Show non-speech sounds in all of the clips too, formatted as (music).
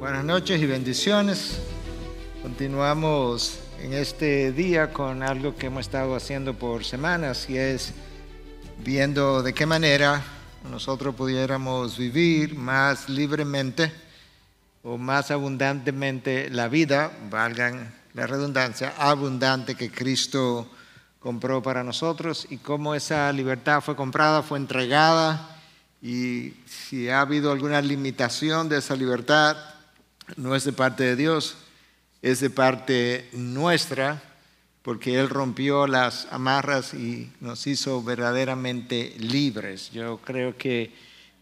Buenas noches y bendiciones. Continuamos en este día con algo que hemos estado haciendo por semanas y es viendo de qué manera nosotros pudiéramos vivir más libremente o más abundantemente la vida, valgan la redundancia, abundante que Cristo compró para nosotros y cómo esa libertad fue comprada, fue entregada y si ha habido alguna limitación de esa libertad, no es de parte de Dios, es de parte nuestra porque Él rompió las amarras y nos hizo verdaderamente libres. Yo creo que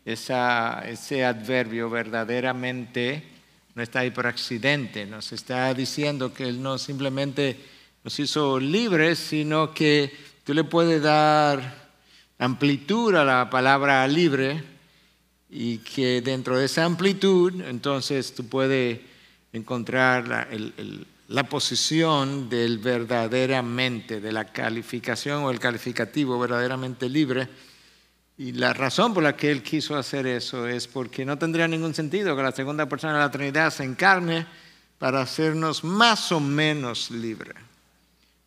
ese adverbio verdaderamente no está ahí por accidente, nos está diciendo que Él no simplemente nos hizo libres, sino que tú le puedes dar amplitud a la palabra libre y que dentro de esa amplitud entonces tú puedes encontrar el, el la posición del verdaderamente, de la calificación o el calificativo verdaderamente libre. Y la razón por la que él quiso hacer eso es porque no tendría ningún sentido que la segunda persona de la Trinidad se encarne para hacernos más o menos libre.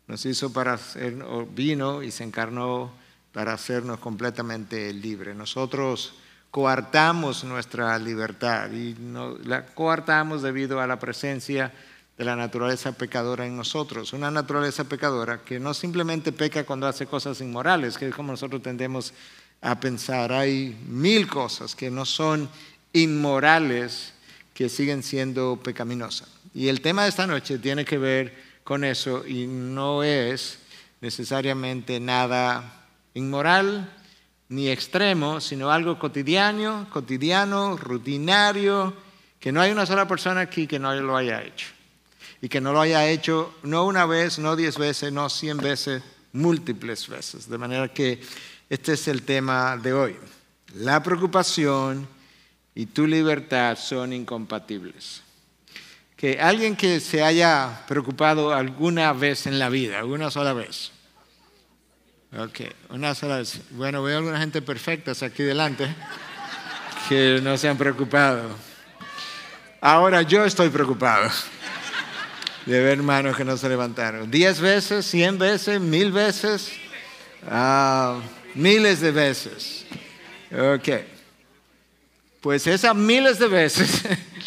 Nos hizo para hacer, vino y se encarnó para hacernos completamente libre. Nosotros coartamos nuestra libertad y la coartamos debido a la presencia de la naturaleza pecadora en nosotros. Una naturaleza pecadora que no simplemente peca cuando hace cosas inmorales, que es como nosotros tendemos a pensar. Hay mil cosas que no son inmorales que siguen siendo pecaminosas. Y el tema de esta noche tiene que ver con eso y no es necesariamente nada inmoral ni extremo, sino algo cotidiano, cotidiano, rutinario, que no hay una sola persona aquí que no lo haya hecho y que no lo haya hecho no una vez, no diez veces, no cien veces, múltiples veces. De manera que este es el tema de hoy. La preocupación y tu libertad son incompatibles. Que alguien que se haya preocupado alguna vez en la vida, una sola vez. Ok, una sola vez. Bueno, veo alguna gente perfecta aquí delante que no se han preocupado. Ahora yo estoy preocupado de ver hermanos que no se levantaron. Diez veces, cien veces, mil veces, ah, miles de veces. Ok. Pues esas miles de veces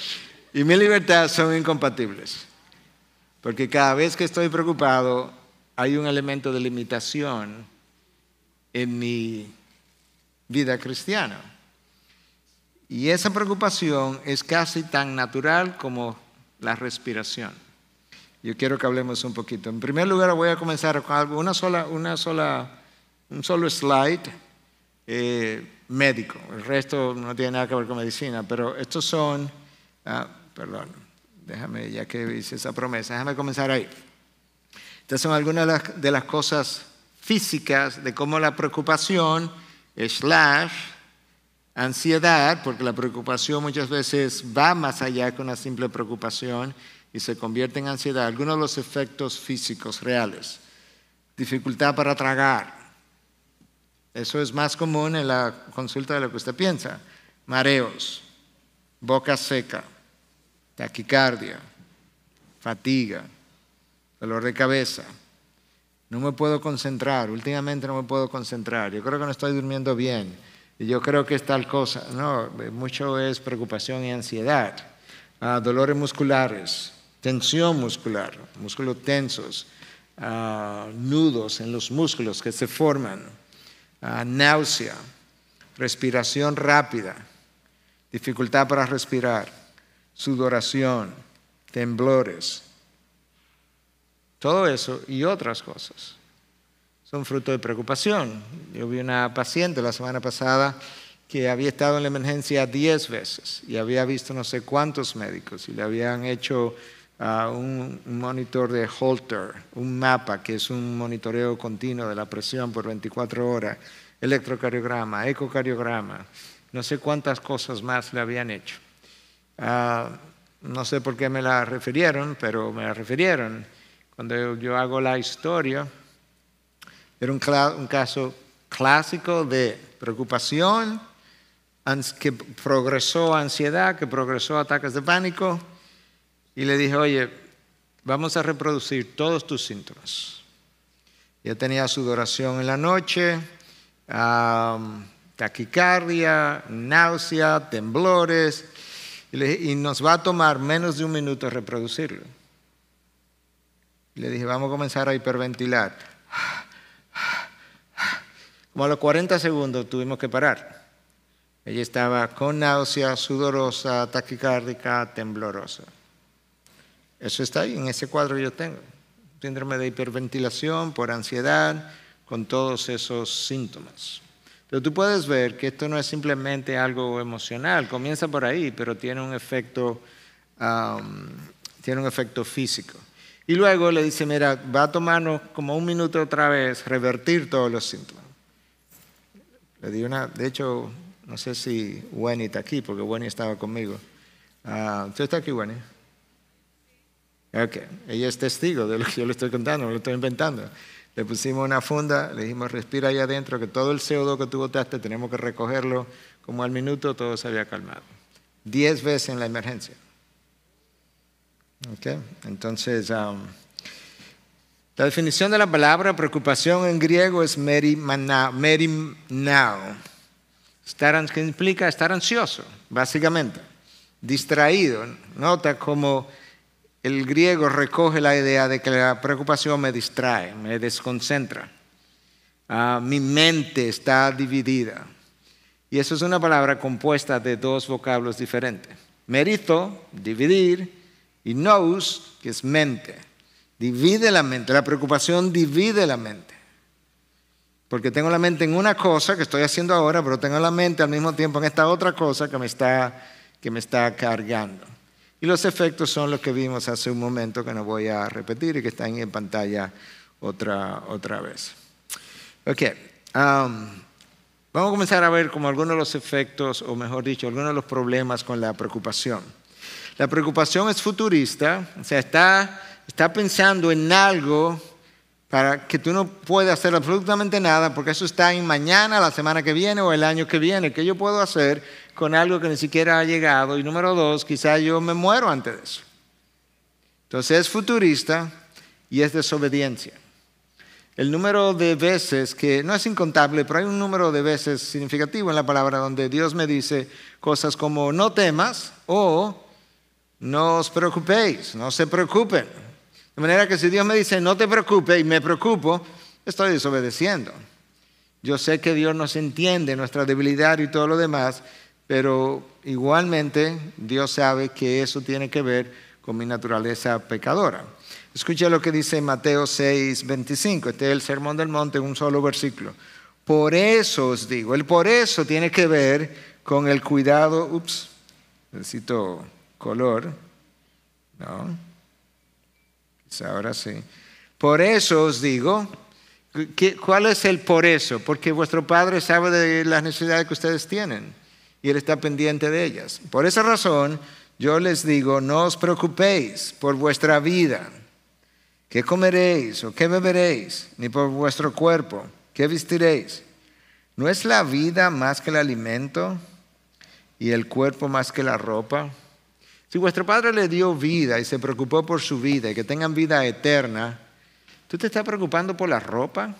(laughs) y mi libertad son incompatibles. Porque cada vez que estoy preocupado hay un elemento de limitación en mi vida cristiana. Y esa preocupación es casi tan natural como la respiración yo quiero que hablemos un poquito. En primer lugar, voy a comenzar con una sola, una sola, un solo slide eh, médico. El resto no tiene nada que ver con medicina, pero estos son, ah, perdón, déjame, ya que hice esa promesa, déjame comenzar ahí. Estas son algunas de las, cosas físicas de cómo la preocupación, slash, ansiedad, porque la preocupación muchas veces va más allá que una simple preocupación, y se convierte en ansiedad, algunos de los efectos físicos reales, dificultad para tragar, eso es más común en la consulta de lo que usted piensa, mareos, boca seca, taquicardia, fatiga, dolor de cabeza. No me puedo concentrar, últimamente no me puedo concentrar, yo creo que no estoy durmiendo bien, y yo creo que es tal cosa, no, mucho es preocupación y ansiedad, ah, dolores musculares, tensión muscular, músculos tensos, ah, nudos en los músculos que se forman, ah, náusea, respiración rápida, dificultad para respirar, sudoración, temblores. Todo eso y otras cosas son fruto de preocupación. Yo vi una paciente la semana pasada que había estado en la emergencia 10 veces y había visto no sé cuántos médicos y le habían hecho a un monitor de Holter, un mapa, que es un monitoreo continuo de la presión por 24 horas, electrocardiograma, ecocardiograma, no sé cuántas cosas más le habían hecho. Ah, no sé por qué me la refirieron, pero me la refirieron. Cuando yo hago la historia, era un, un caso clásico de preocupación que progresó a ansiedad, que progresó a ataques de pánico, y le dije, oye, vamos a reproducir todos tus síntomas. Yo tenía sudoración en la noche, taquicardia, náusea, temblores, y, nos va a tomar menos de un minuto reproducirlo. le dije, vamos a comenzar a hiperventilar. Como a los 40 segundos tuvimos que parar. Ella estaba con náusea, sudorosa, taquicárdica, temblorosa. Eso está ahí, en ese cuadro yo tengo. Síndrome de hiperventilación por ansiedad, con todos esos síntomas. Pero tú puedes ver que esto no es simplemente algo emocional, comienza por ahí, pero tiene un efecto, tiene un efecto físico. Y luego le dice, mira, va a tomarnos como un minuto otra vez revertir todos los síntomas. Le di una, de hecho, no sé si Wenny está aquí, porque Wenny estaba conmigo. Ah, ¿Tú estás aquí, Wenny? Okay. Ella es testigo de lo que yo le estoy contando, no lo estoy inventando. Le pusimos una funda, le dijimos respira ahí adentro, que todo el CO2 que tú botaste tenemos que recogerlo. Como al minuto todo se había calmado. Diez veces en la emergencia. Okay. Entonces, um, la definición de la palabra preocupación en griego es merimnao, now. que implica estar ansioso, básicamente, distraído. Nota como el griego recoge la idea de que la preocupación me distrae, me desconcentra. Ah, mi mente está dividida. Y eso es una palabra compuesta de dos vocablos diferentes. Merito, dividir, y nous, que es mente. Divide la mente, la preocupación divide la mente. Porque tengo la mente en una cosa que estoy haciendo ahora, pero tengo la mente al mismo tiempo en esta otra cosa que que me está cargando. Y los efectos son los que vimos hace un momento que no voy a repetir y que están en pantalla otra, otra vez. Ok, um, vamos a comenzar a ver como algunos de los efectos, o mejor dicho, algunos de los problemas con la preocupación. La preocupación es futurista, o sea, está, está pensando en algo para que tú no puedas hacer absolutamente nada, porque eso está en mañana, la semana que viene o el año que viene. ¿Qué yo puedo hacer con algo que ni siquiera ha llegado? Y número dos, quizá yo me muero antes de eso. Entonces es futurista y es desobediencia. El número de veces, que no es incontable, pero hay un número de veces significativo en la palabra donde Dios me dice cosas como no temas o no os preocupéis, no se preocupen. De manera que si Dios me dice, no te preocupes y me preocupo, estoy desobedeciendo. Yo sé que Dios nos entiende, nuestra debilidad y todo lo demás, pero igualmente Dios sabe que eso tiene que ver con mi naturaleza pecadora. Escucha lo que dice Mateo 6, 25. Este es el Sermón del Monte, un solo versículo. Por eso os digo, el por eso tiene que ver con el cuidado. Ups, necesito color. No. Ahora sí. Por eso os digo, ¿cuál es el por eso? Porque vuestro Padre sabe de las necesidades que ustedes tienen y Él está pendiente de ellas. Por esa razón, yo les digo, no os preocupéis por vuestra vida, qué comeréis o qué beberéis, ni por vuestro cuerpo, qué vestiréis. ¿No es la vida más que el alimento y el cuerpo más que la ropa? Si vuestro Padre le dio vida y se preocupó por su vida y que tengan vida eterna, ¿tú te estás preocupando por la ropa?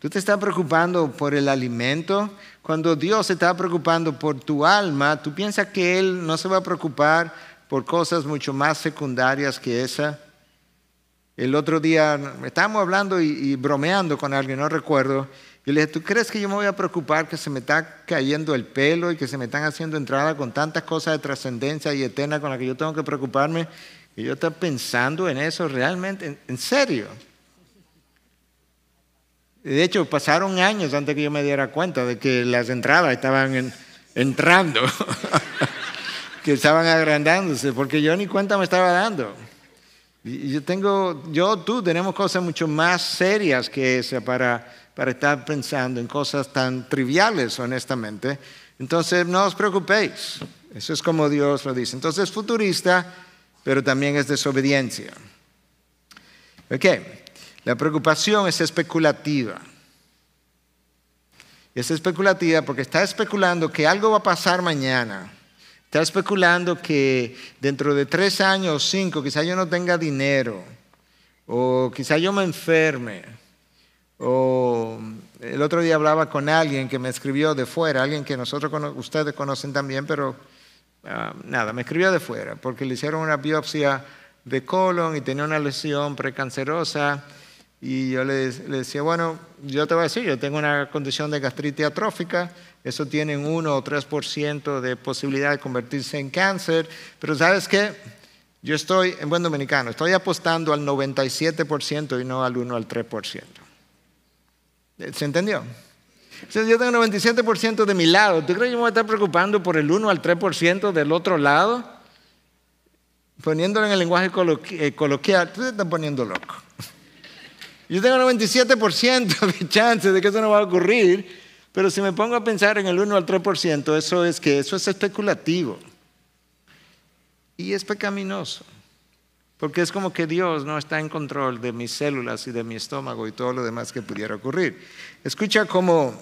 ¿Tú te estás preocupando por el alimento? Cuando Dios se está preocupando por tu alma, ¿tú piensas que Él no se va a preocupar por cosas mucho más secundarias que esa? El otro día estábamos hablando y, y bromeando con alguien, no recuerdo, y le dije, ¿tú crees que yo me voy a preocupar que se me está cayendo el pelo y que se me están haciendo entradas con tantas cosas de trascendencia y eterna con las que yo tengo que preocuparme? Y yo estaba pensando en eso realmente, en, serio. De hecho, pasaron años antes que yo me diera cuenta de que las entradas estaban entrando, (laughs) que estaban agrandándose, porque yo ni cuenta me estaba dando. Y yo tengo, yo, tú, tenemos cosas mucho más serias que esa para para estar pensando en cosas tan triviales, honestamente. Entonces, no os preocupéis. Eso es como Dios lo dice. Entonces, es futurista, pero también es desobediencia. Ok, la preocupación es especulativa. Es especulativa porque está especulando que algo va a pasar mañana. Está especulando que dentro de tres años o cinco quizá yo no tenga dinero o quizá yo me enferme o el otro día hablaba con alguien que me escribió de fuera, alguien que nosotros ustedes conocen también, pero ah, nada, me escribió de fuera porque le hicieron una biopsia de colon y tenía una lesión precancerosa. Y yo le, decía, bueno, yo te voy a decir, yo tengo una condición de gastritis atrófica, eso tiene un 1 o 3% de posibilidad de convertirse en cáncer, pero ¿sabes qué? Yo estoy, en buen dominicano, estoy apostando al 97% y no al 1 al 3%. ¿Se entendió? yo tengo 97% de mi lado. ¿Tú crees que yo me voy a estar preocupando por el 1 al 3% del otro lado? Poniéndolo en el lenguaje eh, coloquial, tú te estás poniendo loco. Yo tengo 97% de chance de que eso no va a ocurrir, pero si me pongo a pensar en el 1 al 3%, eso es que eso es especulativo y es pecaminoso. Porque es como que Dios no está en control de mis células y de mi estómago y todo lo demás que pudiera ocurrir. Escucha cómo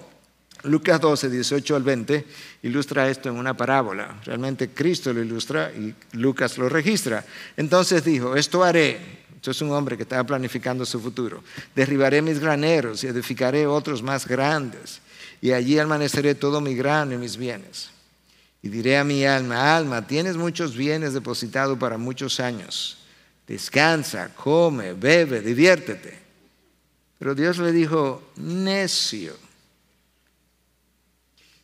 Lucas 12, 18 al 20 ilustra esto en una parábola. Realmente Cristo lo ilustra y Lucas lo registra. Entonces dijo, esto haré. Esto es un hombre que estaba planificando su futuro. Derribaré mis graneros y edificaré otros más grandes. Y allí amaneceré todo mi grano y mis bienes. Y diré a mi alma, alma, tienes muchos bienes depositados para muchos años descansa, come, bebe, diviértete. Pero Dios le dijo, necio.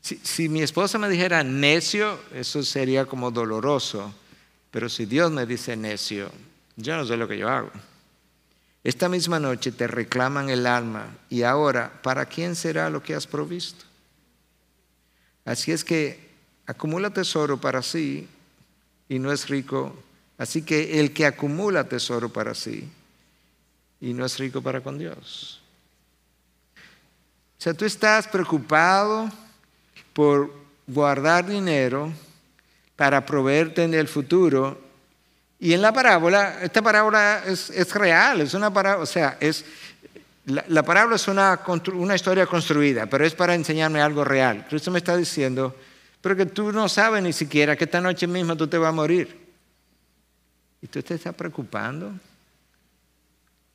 Si, mi esposa me dijera necio, eso sería como doloroso. Pero si Dios me dice necio, yo no sé lo que yo hago. Esta misma noche te reclaman el alma y ahora, ¿para quién será lo que has provisto? Así es que acumula tesoro para sí y no es rico Así que el que acumula tesoro para sí y no es rico para con Dios. O sea, tú estás preocupado por guardar dinero para proveerte en el futuro. Y en la parábola, esta parábola es, es real, es una parábola, o sea, es, la, parábola es una, una historia construida, pero es para enseñarme algo real. Cristo me está diciendo, pero que tú no sabes ni siquiera que esta noche misma tú te vas a morir. ¿Y tú te estás preocupando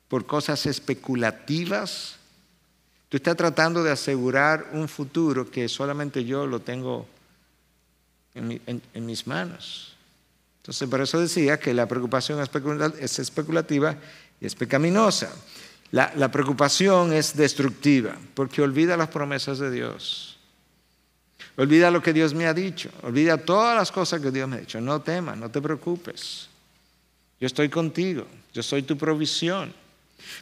por cosas especulativas? Tú estás tratando de asegurar un futuro que solamente yo lo tengo en, mis manos. Entonces, por eso decía que la preocupación es especulativa y es pecaminosa. La, la, preocupación es destructiva porque olvida las promesas de Dios. Olvida lo que Dios me ha dicho. Olvida todas las cosas que Dios me ha dicho. No temas, no te preocupes yo estoy contigo, yo soy tu provisión.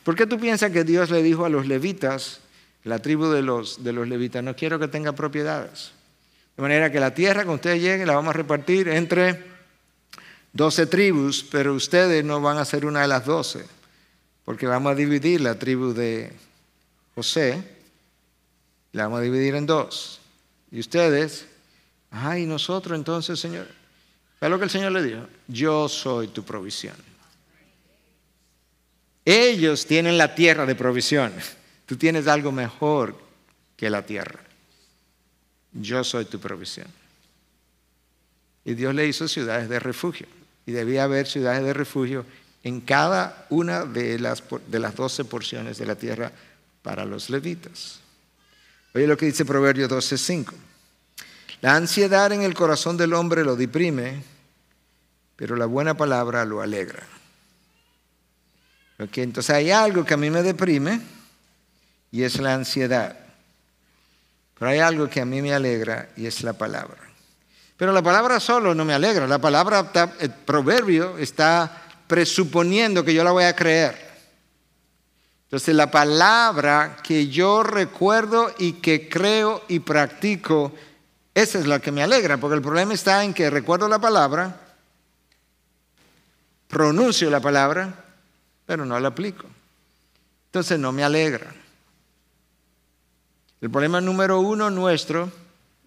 ¿Por qué tú piensas que Dios le dijo a los levitas, la tribu de los, de los levitas, no quiero que tenga propiedades? De manera que la tierra que ustedes lleguen la vamos a repartir entre doce tribus, pero ustedes no van a ser una de las doce, porque vamos a dividir la tribu de José, la vamos a dividir en dos. Y ustedes, ay, nosotros entonces, Señor, ¿Ves lo que el Señor le dijo? Yo soy tu provisión. Ellos tienen la tierra de provisión. Tú tienes algo mejor que la tierra. Yo soy tu provisión. Y Dios le hizo ciudades de refugio. Y debía haber ciudades de refugio en cada una de las, de las porciones de la tierra para los levitas. Oye lo que dice Proverbios 12:5. La ansiedad en el corazón del hombre lo deprime, pero la buena palabra lo alegra. entonces hay algo que a mí me deprime y es la ansiedad. Pero hay algo que a mí me alegra y es la palabra. Pero la palabra solo no me alegra. La palabra, el proverbio, está presuponiendo que yo la voy a creer. Entonces la palabra que yo recuerdo y que creo y practico esa es la que me alegra, porque el problema está en que recuerdo la palabra, pronuncio la palabra, pero no la aplico. Entonces no me alegra. El problema número uno nuestro,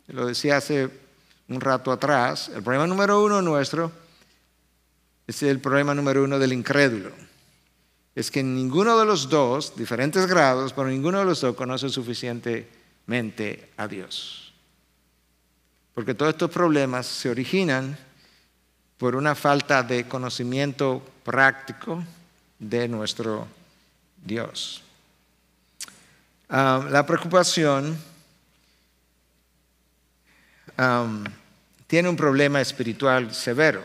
lo decía hace un rato atrás, el problema número uno nuestro es el problema número uno del incrédulo. Es que ninguno de los dos, diferentes grados, pero ninguno de los dos conoce suficientemente a Dios. Porque todos estos problemas se originan por una falta de conocimiento práctico de nuestro Dios. Ah, la preocupación tiene un problema espiritual severo,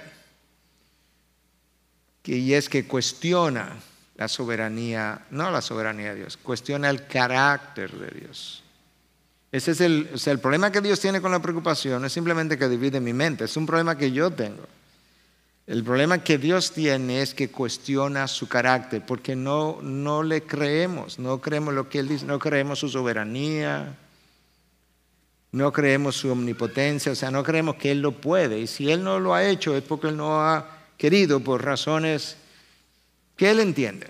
y es que cuestiona la soberanía, no la soberanía de Dios, cuestiona el carácter de Dios. Ese es el, problema que Dios tiene con la preocupación, es simplemente que divide mi mente, es un problema que yo tengo. El problema que Dios tiene es que cuestiona su carácter, porque no, no le creemos, no creemos lo que Él dice, no creemos su soberanía, no creemos su omnipotencia, o sea, no creemos que Él lo puede. Y si Él no lo ha hecho es porque Él no ha querido por razones que Él entiende.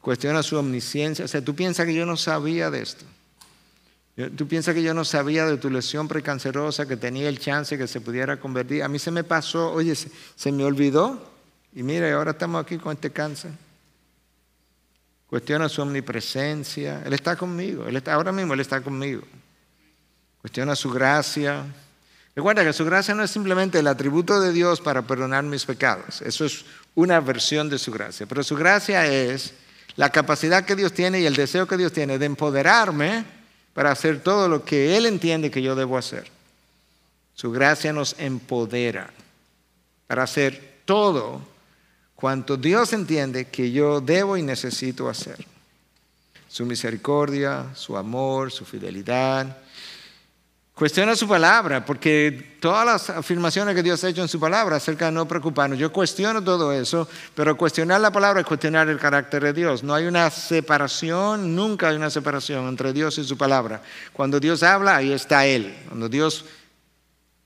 Cuestiona su omnisciencia, o sea, tú piensas que yo no sabía de esto. Tú piensas que yo no sabía de tu lesión precancerosa, que tenía el chance que se pudiera convertir. A mí se me pasó, oye, se, me olvidó. Y mira, ahora estamos aquí con este cáncer. Cuestiona su omnipresencia. Él está conmigo. Él está, ahora mismo Él está conmigo. Cuestiona su gracia. Recuerda que su gracia no es simplemente el atributo de Dios para perdonar mis pecados. Eso es una versión de su gracia. Pero su gracia es la capacidad que Dios tiene y el deseo que Dios tiene de empoderarme para hacer todo lo que Él entiende que yo debo hacer. Su gracia nos empodera para hacer todo cuanto Dios entiende que yo debo y necesito hacer. Su misericordia, su amor, su fidelidad, Cuestiona su palabra, porque todas las afirmaciones que Dios ha hecho en su palabra acerca de no preocuparnos, yo cuestiono todo eso, pero cuestionar la palabra es cuestionar el carácter de Dios. No hay una separación, nunca hay una separación entre Dios y su palabra. Cuando Dios habla, ahí está Él. Cuando Dios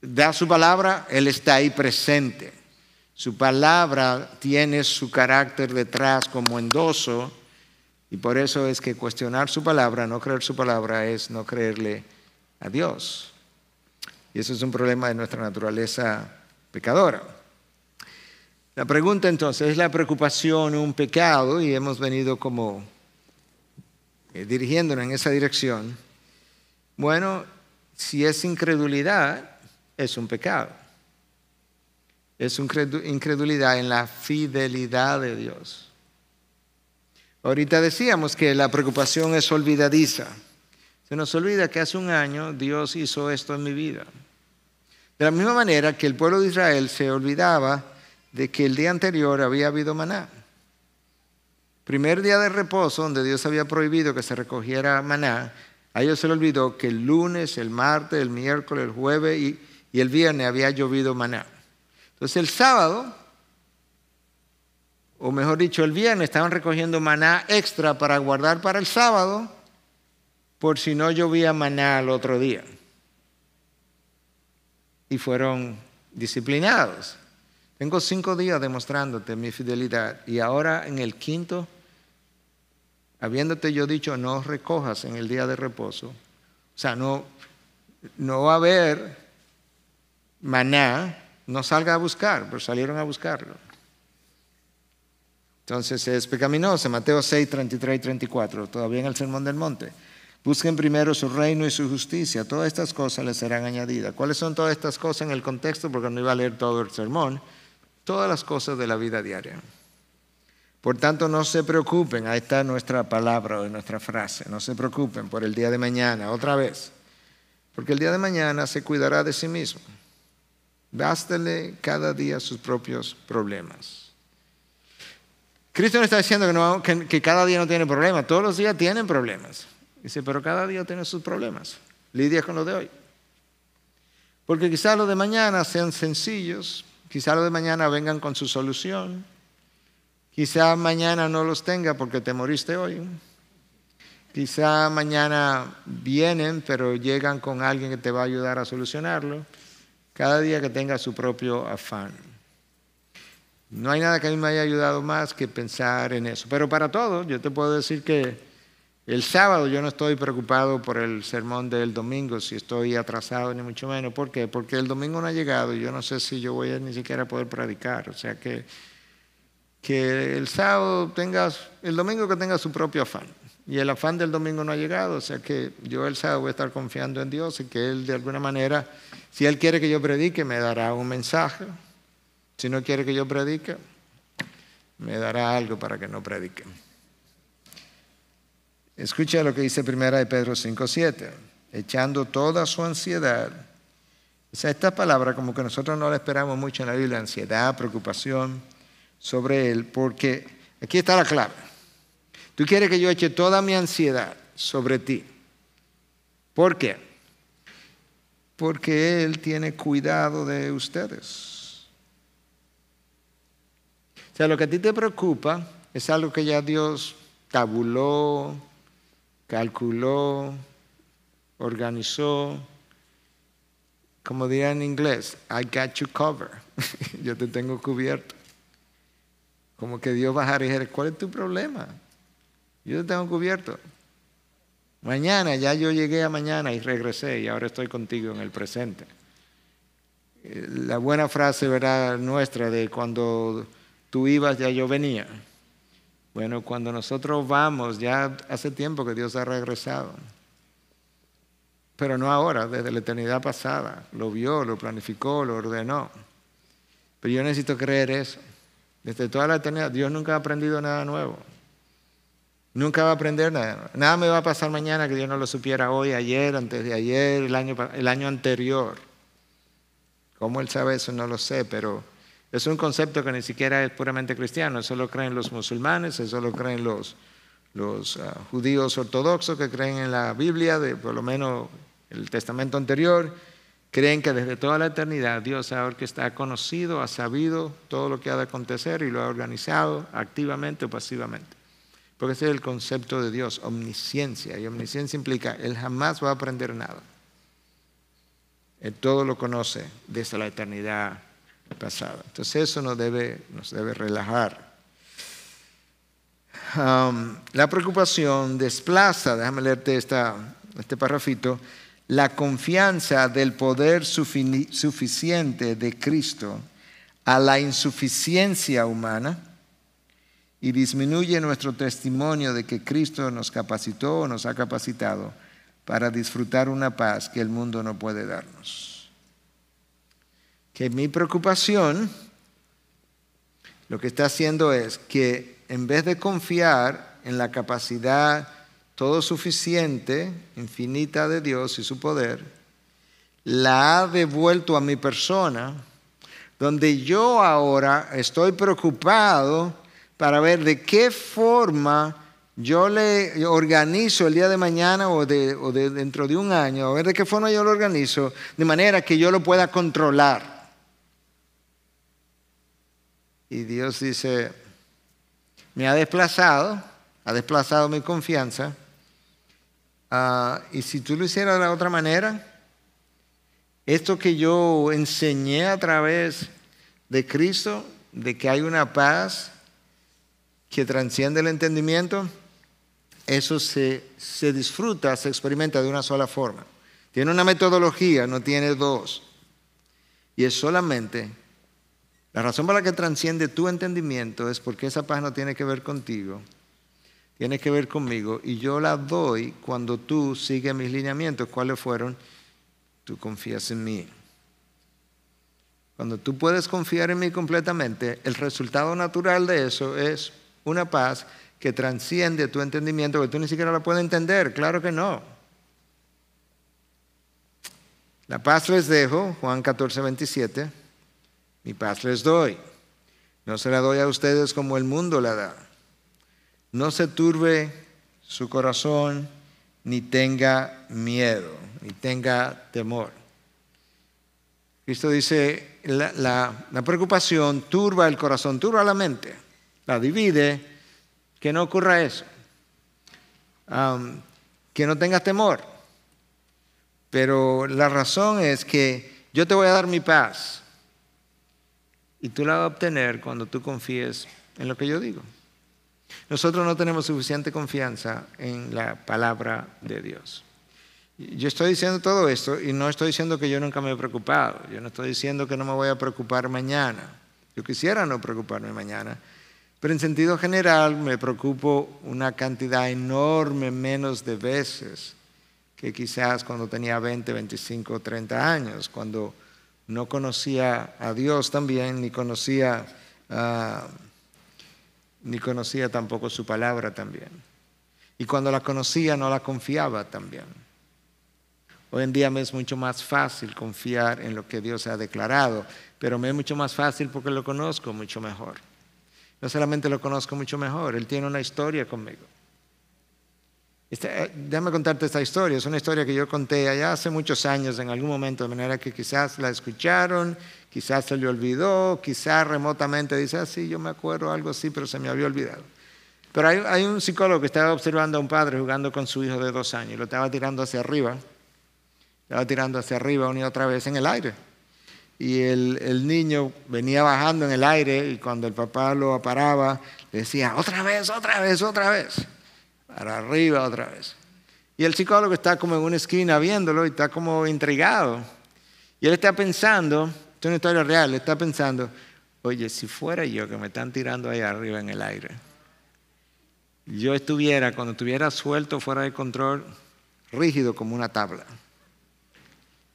da su palabra, Él está ahí presente. Su palabra tiene su carácter detrás como endoso, y por eso es que cuestionar su palabra, no creer su palabra, es no creerle a Dios. Y eso es un problema de nuestra naturaleza pecadora. La pregunta entonces, ¿es la preocupación un pecado? Y hemos venido como eh, dirigiéndonos en esa dirección. Bueno, si es incredulidad, es un pecado. Es una incredulidad en la fidelidad de Dios. Ahorita decíamos que la preocupación es olvidadiza. Se nos olvida que hace un año Dios hizo esto en mi vida. De la misma manera que el pueblo de Israel se olvidaba de que el día anterior había habido maná. Primer día de reposo donde Dios había prohibido que se recogiera maná, a ellos se les olvidó que el lunes, el martes, el miércoles, el jueves y, y el viernes había llovido maná. Entonces el sábado, o mejor dicho, el viernes estaban recogiendo maná extra para guardar para el sábado por si no llovía maná al otro día. Y fueron disciplinados. Tengo cinco días demostrándote mi fidelidad y ahora en el quinto, habiéndote yo dicho, no recojas en el día de reposo, o sea, no, no va a haber maná, no salga a buscar, pero salieron a buscarlo. Entonces es pecaminoso, Mateo 6, 33 y 34, todavía en el Sermón del Monte. Busquen primero su reino y su justicia. Todas estas cosas les serán añadidas. ¿Cuáles son todas estas cosas en el contexto? Porque no iba a leer todo el sermón. Todas las cosas de la vida diaria. Por tanto, no se preocupen. Ahí está nuestra palabra o nuestra frase. No se preocupen por el día de mañana, otra vez. Porque el día de mañana se cuidará de sí mismo. Bástele cada día sus propios problemas. Cristo no está diciendo que, que cada día no tiene problemas. Todos los días tienen problemas. Dice, pero cada día tiene sus problemas. Lidia con los de hoy. Porque quizá los de mañana sean sencillos, quizá los de mañana vengan con su solución, quizá mañana no los tenga porque te moriste hoy. Quizá mañana vienen, pero llegan con alguien que te va a ayudar a solucionarlo. Cada día que tenga su propio afán. No hay nada que a mí me haya ayudado más que pensar en eso. Pero para todo, yo te puedo decir que el sábado yo no estoy preocupado por el sermón del domingo, si estoy atrasado ni mucho menos. ¿Por qué? Porque el domingo no ha llegado y yo no sé si yo voy a ni siquiera poder predicar. O sea que, que el sábado tenga, el domingo que tenga su propio afán. Y el afán del domingo no ha llegado, o sea que yo el sábado voy a estar confiando en Dios y que Él de alguna manera, si Él quiere que yo predique, me dará un mensaje. Si no quiere que yo predique, me dará algo para que no predique. Escucha lo que dice primera de Pedro 5.7, echando toda su ansiedad. O sea, esta palabra como que nosotros no la esperamos mucho en la Biblia, ansiedad, preocupación sobre él, porque aquí está la clave. Tú quieres que yo eche toda mi ansiedad sobre ti. ¿Por qué? Porque Él tiene cuidado de ustedes. O sea, lo que a ti te preocupa es algo que ya Dios tabuló, calculó, organizó, como diría en inglés, I got you covered, (laughs) yo te tengo cubierto. Como que Dios va a dijera, ¿cuál es tu problema? Yo te tengo cubierto. Mañana, ya yo llegué a mañana y regresé y ahora estoy contigo en el presente. Eh, la buena frase, ¿verdad? Nuestra de cuando tú ibas, ya yo venía. Bueno, cuando nosotros vamos, ya hace tiempo que Dios ha regresado, pero no ahora, desde la eternidad pasada. Lo vio, lo planificó, lo ordenó. Pero yo necesito creer eso. Desde toda la eternidad, Dios nunca ha aprendido nada nuevo. Nunca va a aprender nada. Nuevo. Nada me va a pasar mañana que Dios no lo supiera hoy, ayer, antes de ayer, el año, el año anterior. ¿Cómo Él sabe eso? No lo sé, pero es un concepto que ni siquiera es puramente cristiano, eso lo creen los musulmanes, eso lo creen los, ah, judíos ortodoxos que creen en la Biblia, de, por lo menos el testamento anterior, creen que desde toda la eternidad Dios que está conocido, ha sabido todo lo que ha de acontecer y lo ha organizado activamente o pasivamente. Porque ese es el concepto de Dios, omnisciencia. Y omnisciencia implica, Él jamás va a aprender nada. Él todo lo conoce desde la eternidad pasado Entonces eso nos debe, debe relajar. la preocupación desplaza, déjame leerte este parrafito, la confianza del poder suficiente de Cristo a la insuficiencia humana y disminuye nuestro testimonio de que Cristo nos capacitó o nos ha capacitado para disfrutar una paz que el mundo no puede darnos que mi preocupación lo que está haciendo es que en vez de confiar en la capacidad todo suficiente, infinita de Dios y su poder, la ha devuelto a mi persona, donde yo ahora estoy preocupado para ver de qué forma yo le organizo el día de mañana o, o de dentro de un año, a ver de qué forma yo lo organizo, de manera que yo lo pueda controlar. Y Dios dice, me ha desplazado, ha desplazado mi confianza. Ah, y si tú lo hicieras de la otra manera, esto que yo enseñé a través de Cristo, de que hay una paz que transciende el entendimiento, eso se, se disfruta, se experimenta de una sola forma. Tiene una metodología, no tiene dos. Y es solamente la razón para la que transciende tu entendimiento es porque esa paz no tiene que ver contigo, tiene que ver conmigo y yo la doy cuando tú sigues mis lineamientos. ¿Cuáles fueron? Tú confías en mí. Cuando tú puedes confiar en mí completamente, el resultado natural de eso es una paz que transciende tu entendimiento, que tú ni siquiera la puedes entender. Claro que no. La paz les dejo, Juan 14, 27. Mi paz les doy. No se la doy a ustedes como el mundo la da. No se turbe su corazón, ni tenga miedo, ni tenga temor. Cristo dice, la, preocupación turba el corazón, turba la mente, la divide, que no ocurra eso, que no tenga temor. Pero la razón es que yo te voy a dar mi paz, y tú la vas a obtener cuando tú confíes en lo que yo digo. Nosotros no tenemos suficiente confianza en la palabra de Dios. Yo estoy diciendo todo esto y no estoy diciendo que yo nunca me he preocupado. Yo no estoy diciendo que no me voy a preocupar mañana. Yo quisiera no preocuparme mañana. Pero en sentido general me preocupo una cantidad enorme menos de veces que quizás cuando tenía 20, 25, 30 años, cuando no conocía a Dios también, ah, ni conocía, tampoco su palabra también. Y cuando la conocía no la confiaba también. Hoy en día me es mucho más fácil confiar en lo que Dios ha declarado, pero me es mucho más fácil porque lo conozco mucho mejor. No solamente lo conozco mucho mejor, Él tiene una historia conmigo. Este, eh, déjame contarte esta historia. Es una historia que yo conté allá hace muchos años en algún momento, de manera que quizás la escucharon, quizás se le olvidó, quizás remotamente dice, ah, sí, yo me acuerdo algo así, pero se me había olvidado. Pero hay, un psicólogo que estaba observando a un padre jugando con su hijo de dos años y lo estaba tirando hacia arriba, estaba tirando hacia arriba una y otra vez en el aire. Y el, el niño venía bajando en el aire y cuando el papá lo aparaba, decía, otra vez, otra vez, otra vez para arriba otra vez. Y el psicólogo está como en una esquina viéndolo y está como intrigado. Y él está pensando, esto es una historia real, está pensando, oye, si fuera yo que me están tirando ahí arriba en el aire, yo estuviera, cuando estuviera suelto fuera de control, rígido como una tabla.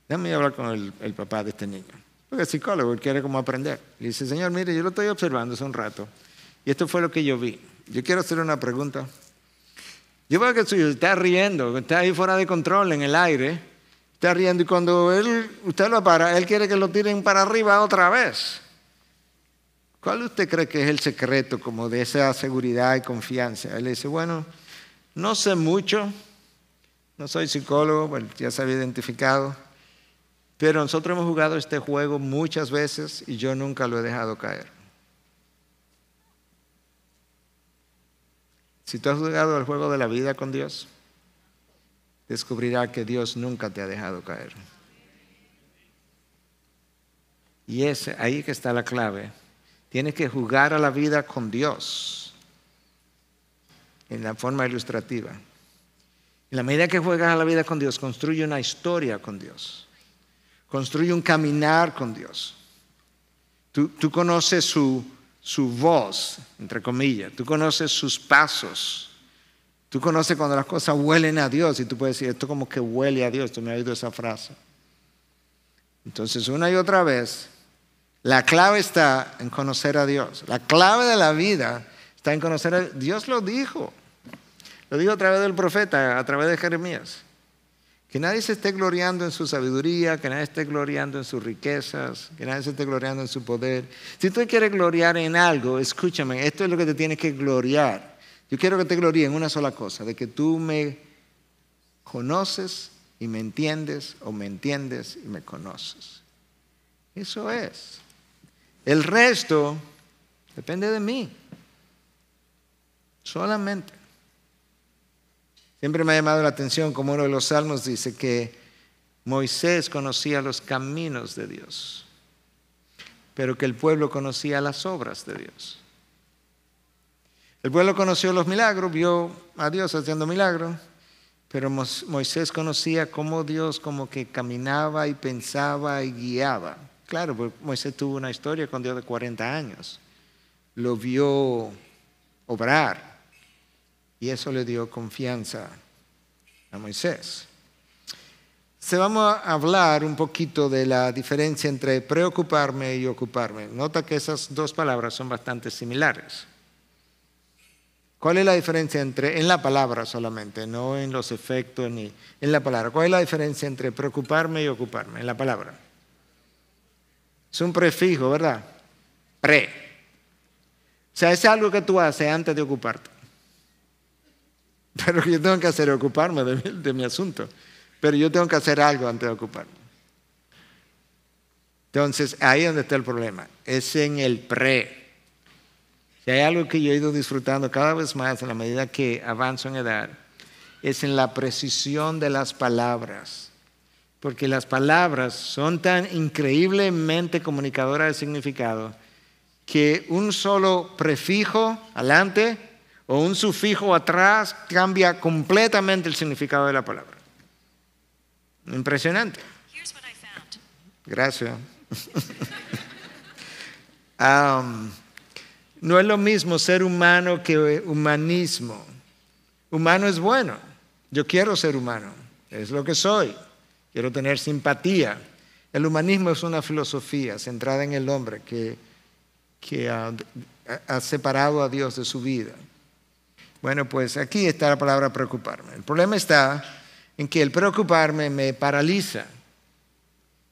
Déjame hablar con el, papá de este niño. Porque el psicólogo quiere como aprender. Le dice, señor, mire, yo lo estoy observando hace un rato. Y esto fue lo que yo vi. Yo quiero hacer una pregunta. Yo veo que suyo está riendo, está ahí fuera de control, en el aire, está riendo y cuando él, usted lo para, él quiere que lo tiren para arriba otra vez. ¿Cuál usted cree que es el secreto como de esa seguridad y confianza? Él le dice, bueno, no sé mucho, no soy psicólogo, ya se había identificado, pero nosotros hemos jugado este juego muchas veces y yo nunca lo he dejado caer. Si tú has jugado el juego de la vida con Dios, descubrirá que Dios nunca te ha dejado caer. Y es ahí que está la clave. Tienes que jugar a la vida con Dios en la forma ilustrativa. En la medida que juegas a la vida con Dios, construye una historia con Dios. Construye un caminar con Dios. tú conoces su, su voz, entre comillas, tú conoces sus pasos, tú conoces cuando las cosas huelen a Dios y tú puedes decir, esto como que huele a Dios, tú me has oído esa frase. Entonces, una y otra vez, la clave está en conocer a Dios, la clave de la vida está en conocer a Dios, Dios lo dijo, lo dijo a través del profeta, a través de Jeremías. Que nadie se esté gloriando en su sabiduría, que nadie esté gloriando en sus riquezas, que nadie se esté gloriando en su poder. Si tú quieres gloriar en algo, escúchame, esto es lo que te tienes que gloriar. Yo quiero que te gloríe en una sola cosa, de que tú me conoces y me entiendes o me entiendes y me conoces. Eso es. El resto depende de mí. Solamente. Siempre me ha llamado la atención como uno de los salmos dice que Moisés conocía los caminos de Dios, pero que el pueblo conocía las obras de Dios. El pueblo conoció los milagros, vio a Dios haciendo milagros, pero Moisés conocía cómo Dios como que caminaba y pensaba y guiaba. Claro, pues, Moisés tuvo una historia con Dios de 40 años. Lo vio obrar, y eso le dio confianza a Moisés. Se vamos a hablar un poquito de la diferencia entre preocuparme y ocuparme. Nota que esas dos palabras son bastante similares. ¿Cuál es la diferencia entre, en la palabra solamente, no en los efectos ni en la palabra? ¿Cuál es la diferencia entre preocuparme y ocuparme en la palabra? Es un prefijo, ¿verdad? Pre. O sea, es algo que tú haces antes de ocuparte. (laughs) Pero yo tengo que hacer ocuparme de mi, asunto. Pero yo tengo que hacer algo antes de ocuparme. Entonces, ahí es donde está el problema. Es en el pre. Si hay algo que yo he ido disfrutando cada vez más a la medida que avanzo en edad, es en la precisión de las palabras. Porque las palabras son tan increíblemente comunicadoras de significado que un solo prefijo adelante o un sufijo atrás cambia completamente el significado de la palabra. Impresionante. Gracias. (laughs) no es lo mismo ser humano que humanismo. Humano es bueno. Yo quiero ser humano. Es lo que soy. Quiero tener simpatía. El humanismo es una filosofía centrada en el hombre que, ha separado a Dios de su vida. Bueno, pues aquí está la palabra preocuparme. El problema está en que el preocuparme me paraliza.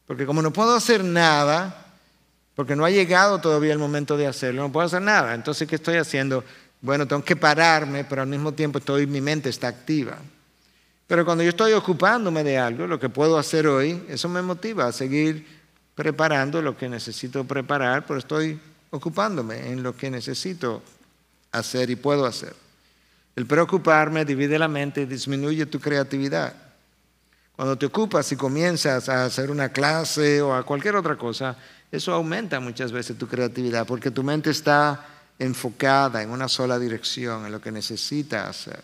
Porque como no puedo hacer nada, porque no ha llegado todavía el momento de hacerlo, no puedo hacer nada. Entonces, ¿qué estoy haciendo? Bueno, tengo que pararme, pero al mismo tiempo estoy, mi mente está activa. Pero cuando yo estoy ocupándome de algo, lo que puedo hacer hoy, eso me motiva a seguir preparando lo que necesito preparar, pero estoy ocupándome en lo que necesito hacer y puedo hacer. El preocuparme divide la mente y disminuye tu creatividad. Cuando te ocupas y comienzas a hacer una clase o a cualquier otra cosa, eso aumenta muchas veces tu creatividad porque tu mente está enfocada en una sola dirección, en lo que necesita hacer.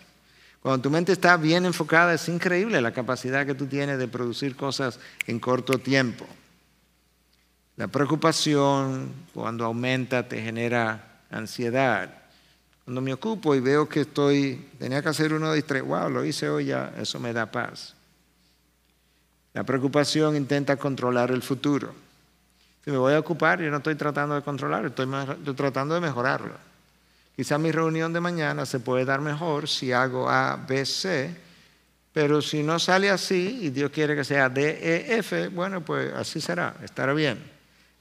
Cuando tu mente está bien enfocada, es increíble la capacidad que tú tienes de producir cosas en corto tiempo. La preocupación, cuando aumenta, te genera ansiedad. Cuando me ocupo y veo que estoy, tenía que hacer uno de tres, wow, lo hice hoy ya, eso me da paz. La preocupación intenta controlar el futuro. Si me voy a ocupar, yo no estoy tratando de controlar, estoy, estoy tratando de mejorarlo. Quizás mi reunión de mañana se puede dar mejor si hago A, B, C, pero si no sale así y Dios quiere que sea D, E, F, bueno, pues así será, estará bien,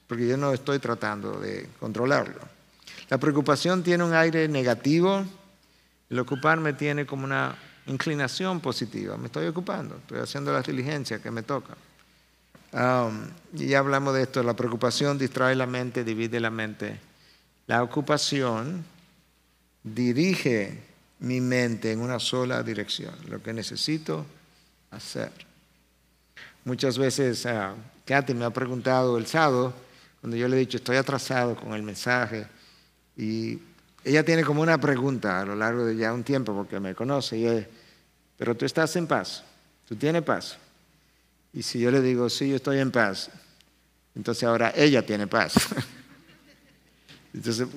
porque yo no estoy tratando de controlarlo. La preocupación tiene un aire negativo, el ocuparme tiene como una inclinación positiva. Me estoy ocupando, estoy haciendo las diligencias que me tocan. Um, y ya hablamos de esto, la preocupación distrae la mente, divide la mente. La ocupación dirige mi mente en una sola dirección, lo que necesito hacer. Muchas veces uh, Katy me ha preguntado el sábado, cuando yo le he dicho estoy atrasado con el mensaje, y ella tiene como una pregunta a lo largo de ya un tiempo, porque me conoce, y pero tú estás en paz, tú tienes paz. Y si yo le digo, sí, yo estoy en paz, entonces ahora ella tiene paz. (laughs) entonces,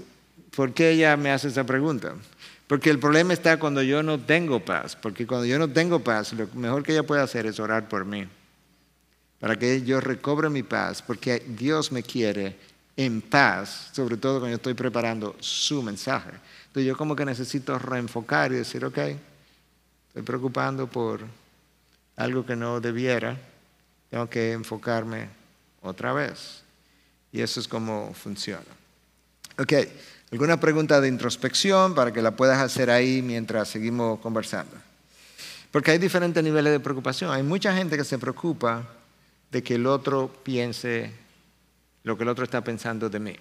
¿por qué ella me hace esa pregunta? Porque el problema está cuando yo no tengo paz, porque cuando yo no tengo paz, lo mejor que ella puede hacer es orar por mí, para que yo recobre mi paz, porque Dios me quiere en paz, sobre todo cuando yo estoy preparando su mensaje. Entonces yo como que necesito reenfocar y decir, ok, estoy preocupando por algo que no debiera, tengo que enfocarme otra vez. Y eso es como funciona. Ok, ¿alguna pregunta de introspección para que la puedas hacer ahí mientras seguimos conversando? Porque hay diferentes niveles de preocupación. Hay mucha gente que se preocupa de que el otro piense lo que el otro está pensando de mí.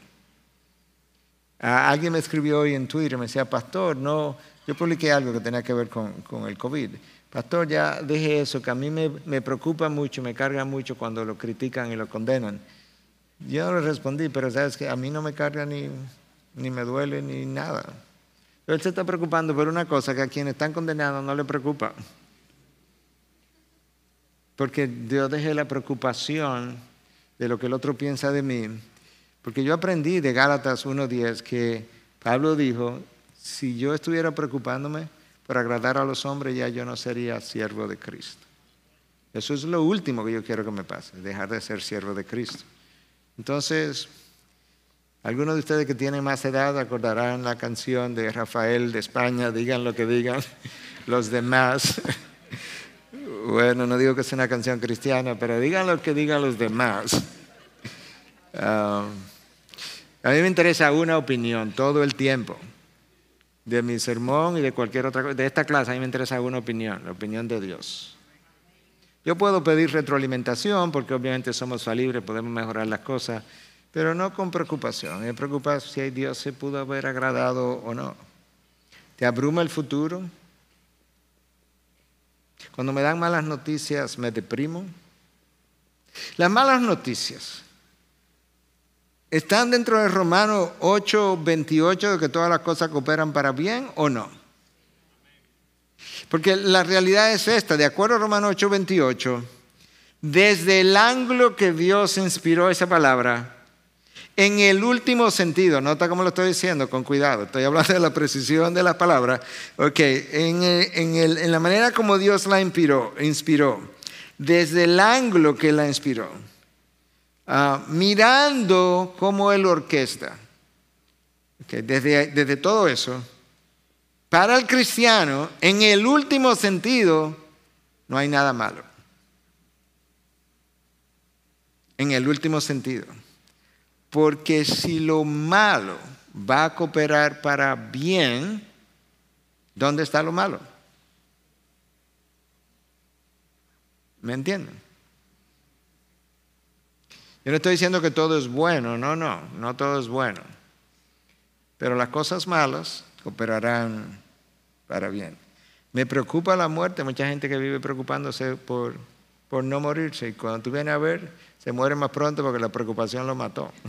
Alguien me escribió hoy en Twitter, me decía, pastor, no, yo publiqué algo que tenía que ver con, el COVID. Pastor, ya deje eso, que a mí me, preocupa mucho, me carga mucho cuando lo critican y lo condenan. Yo no le respondí, pero sabes que a mí no me carga ni, ni me duele ni nada. él se está preocupando por una cosa que a quienes están condenados no le preocupa. Porque Dios dejé la preocupación de lo que el otro piensa de mí. Porque yo aprendí de Gálatas 1.10 que Pablo dijo, si yo estuviera preocupándome por agradar a los hombres, ya yo no sería siervo de Cristo. Eso es lo último que yo quiero que me pase, dejar de ser siervo de Cristo. Entonces, algunos de ustedes que tienen más edad acordarán la canción de Rafael de España, digan lo que digan (laughs) los demás. (laughs) Bueno, no digo que sea una canción cristiana, pero digan lo que digan los demás. Ah, a mí me interesa una opinión todo el tiempo. De mi sermón y de cualquier otra cosa. De esta clase a mí me interesa una opinión, la opinión de Dios. Yo puedo pedir retroalimentación porque obviamente somos falibres, podemos mejorar las cosas, pero no con preocupación. Me preocupa si Dios se pudo haber agradado o no. ¿Te abruma el futuro? Cuando me dan malas noticias me deprimo. Las malas noticias están dentro de Romanos 8, 28 de que todas las cosas cooperan para bien o no. Porque la realidad es esta, de acuerdo a Romanos 8, 28, desde el ángulo que Dios inspiró esa palabra, en el último sentido, nota cómo lo estoy diciendo, con cuidado, estoy hablando de la precisión de las palabras, ok, eh, en, la manera como Dios la inspiró, desde el ángulo que la inspiró, ah, mirando cómo Él orquesta, desde, desde todo eso, para el cristiano, en el último sentido, no hay nada malo. En el último sentido. Porque si lo malo va a cooperar para bien, ¿dónde está lo malo? ¿Me entienden? Yo no estoy diciendo que todo es bueno, no, no, no todo es bueno. Pero las cosas malas cooperarán para bien. Me preocupa la muerte, mucha gente que vive preocupándose por por no morirse. Y cuando tú vienes a ver, se muere más pronto porque la preocupación lo mató. (laughs)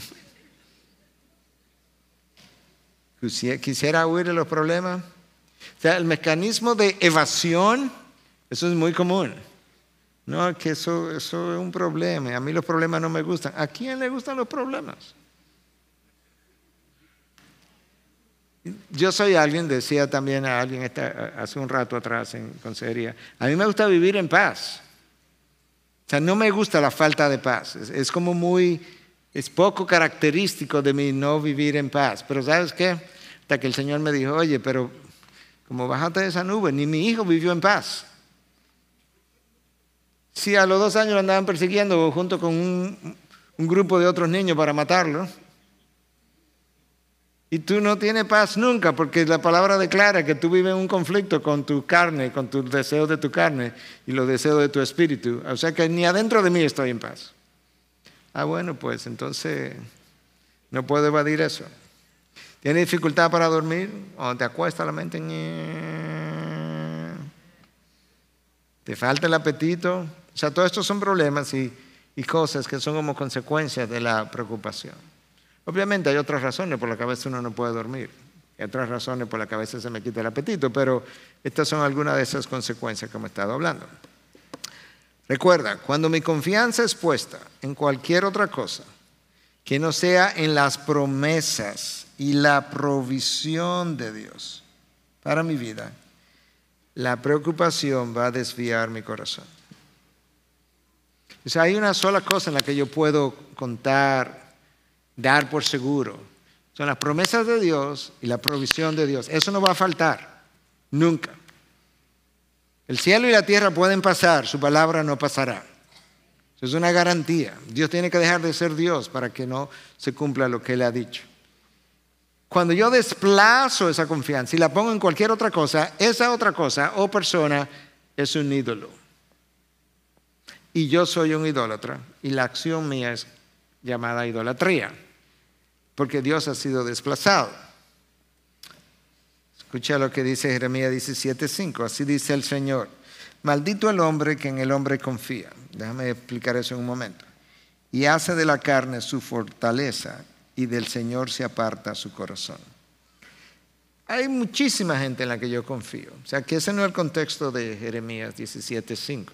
Quisiera huir de los problemas. O sea, el mecanismo de evasión, eso es muy común. No, que eso, eso es un problema. A mí los problemas no me gustan. ¿A quién le gustan los problemas? Yo soy alguien, decía también a alguien hace un rato atrás en consejería, a mí me gusta vivir en paz sea, no me gusta la falta de paz. Es, como muy, es poco característico de mí no vivir en paz. Pero ¿sabes qué? Hasta que el Señor me dijo, oye, pero como bajaste de esa nube, ni mi hijo vivió en paz. Si a los dos años lo andaban persiguiendo junto con un, un grupo de otros niños para matarlo, y tú no tienes paz nunca, porque la palabra declara que tú vives un conflicto con tu carne, con tus deseos de tu carne y los deseos de tu espíritu. O sea que ni adentro de mí estoy en paz. Ah, bueno, pues entonces no puedo evadir eso. ¿Tienes dificultad para dormir? ¿O te acuesta la mente? ¿Te falta el apetito? O sea, todos estos son problemas y, y cosas que son como consecuencias de la preocupación. Obviamente hay otras razones por las que a uno no puede dormir, hay otras razones por las que se me quita el apetito, pero estas son algunas de esas consecuencias que hemos estado hablando. Recuerda, cuando mi confianza es puesta en cualquier otra cosa, que no sea en las promesas y la provisión de Dios para mi vida, la preocupación va a desviar mi corazón. O sea, hay una sola cosa en la que yo puedo contar dar por seguro. Son las promesas de Dios y la provisión de Dios. Eso no va a faltar, nunca. El cielo y la tierra pueden pasar, su palabra no pasará. Eso es una garantía. Dios tiene que dejar de ser Dios para que no se cumpla lo que Él ha dicho. Cuando yo desplazo esa confianza y la pongo en cualquier otra cosa, esa otra cosa o persona es un ídolo. Y yo soy un idólatra y la acción mía es llamada idolatría porque Dios ha sido desplazado. Escucha lo que dice Jeremías 17:5. Así dice el Señor: Maldito el hombre que en el hombre confía. Déjame explicar eso en un momento. Y hace de la carne su fortaleza y del Señor se aparta su corazón. Hay muchísima gente en la que yo confío. O sea, que ese no es el contexto de Jeremías 17:5.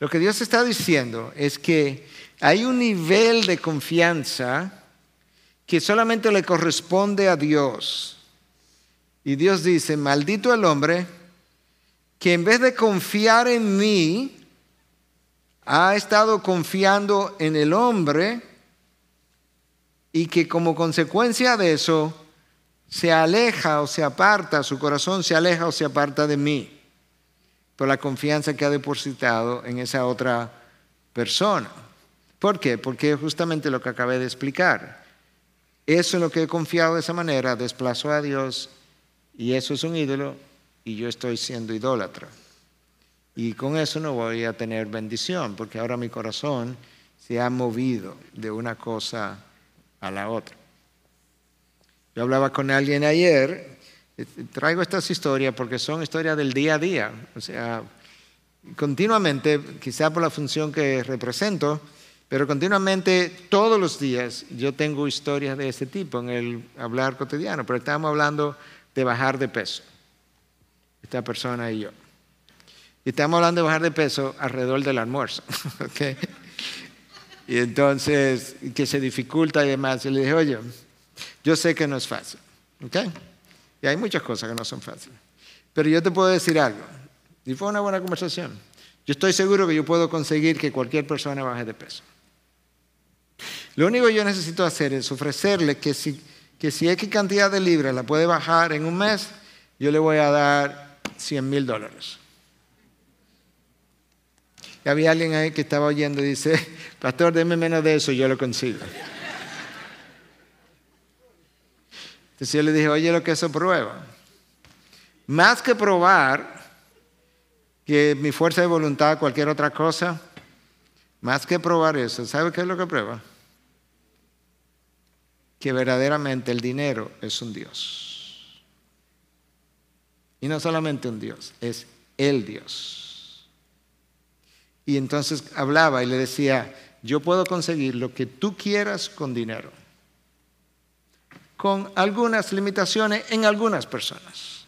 Lo que Dios está diciendo es que hay un nivel de confianza que solamente le corresponde a Dios. Y Dios dice, maldito el hombre que en vez de confiar en mí, ha estado confiando en el hombre y que como consecuencia de eso se aleja o se aparta, su corazón se aleja o se aparta de mí por la confianza que ha depositado en esa otra persona. ¿Por qué? Porque justamente lo que acabé de explicar. Eso es lo que he confiado de esa manera, desplazo a Dios y eso es un ídolo y yo estoy siendo idólatra. Y con eso no voy a tener bendición, porque ahora mi corazón se ha movido de una cosa a la otra. Yo hablaba con alguien ayer, eh, traigo estas historias porque son historias del día a día, o sea, continuamente, quizá por la función que represento, pero continuamente, todos los días, yo tengo historias de este tipo en el hablar cotidiano, pero estábamos hablando de bajar de peso, esta persona y yo. Y estábamos hablando de bajar de peso alrededor del almuerzo. (laughs) Y entonces, que se dificulta y demás. Y le dije, oye, yo sé que no es fácil. Y hay muchas cosas que no son fáciles. Pero yo te puedo decir algo. Y fue una buena conversación. Yo estoy seguro que yo puedo conseguir que cualquier persona baje de peso. Lo único que yo necesito hacer es ofrecerle que si, que X cantidad de libras la puede bajar en un mes, yo le voy a dar 100 mil dólares. Y había alguien ahí que estaba oyendo y dice, (laughs) pastor, deme menos de eso y yo lo consigo. Entonces yo le dije, oye lo que eso prueba. Más que probar que mi fuerza de voluntad, cualquier otra cosa, más que probar eso, ¿sabe qué es lo que prueba? que verdaderamente el dinero es un Dios. Y no solamente un Dios, es el Dios. Y entonces hablaba y le decía, yo puedo conseguir lo que tú quieras con dinero, con algunas limitaciones en algunas personas.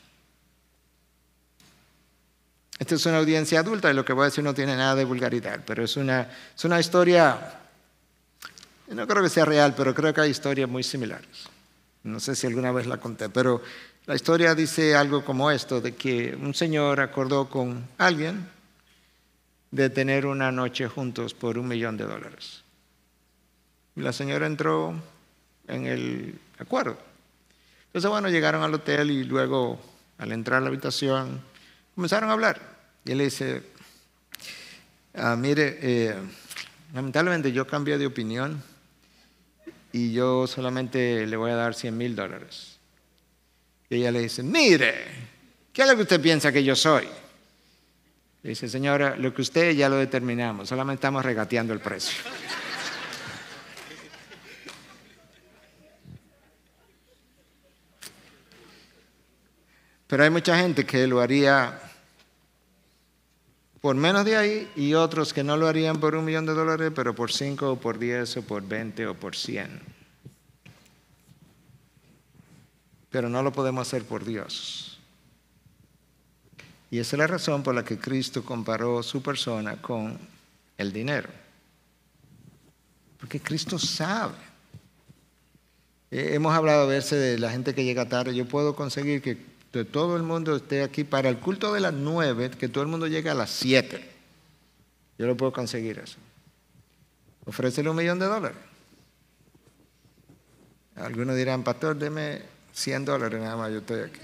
Esta es una audiencia adulta y lo que voy a decir no tiene nada de vulgaridad, pero es una, es una historia no creo que sea real, pero creo que hay historias muy similares. No sé si alguna vez la conté, pero la historia dice algo como esto, de que un señor acordó con alguien de tener una noche juntos por un millón de dólares. Y la señora entró en el acuerdo. Entonces, bueno, llegaron al hotel y luego, al entrar a la habitación, comenzaron a hablar. Y él le dice, ah, mire, eh, lamentablemente yo cambié de opinión y yo solamente le voy a dar 100 mil dólares. Y ella le dice, mire, ¿qué es lo que usted piensa que yo soy? Le dice, señora, lo que usted ya lo determinamos, solamente estamos regateando el precio. (laughs) Pero hay mucha gente que lo haría por menos de ahí y otros que no lo harían por un millón de dólares, pero por cinco o por diez o por veinte o por cien. Pero no lo podemos hacer por Dios. Y esa es la razón por la que Cristo comparó su persona con el dinero. Porque Cristo sabe. Hemos hablado a veces de la gente que llega tarde. Yo puedo conseguir que entonces todo el mundo esté aquí para el culto de las 9, que todo el mundo llegue a las 7. Yo lo puedo conseguir eso. Ofrécele un millón de dólares. Algunos dirán, pastor, deme 100 dólares nada más, yo estoy aquí.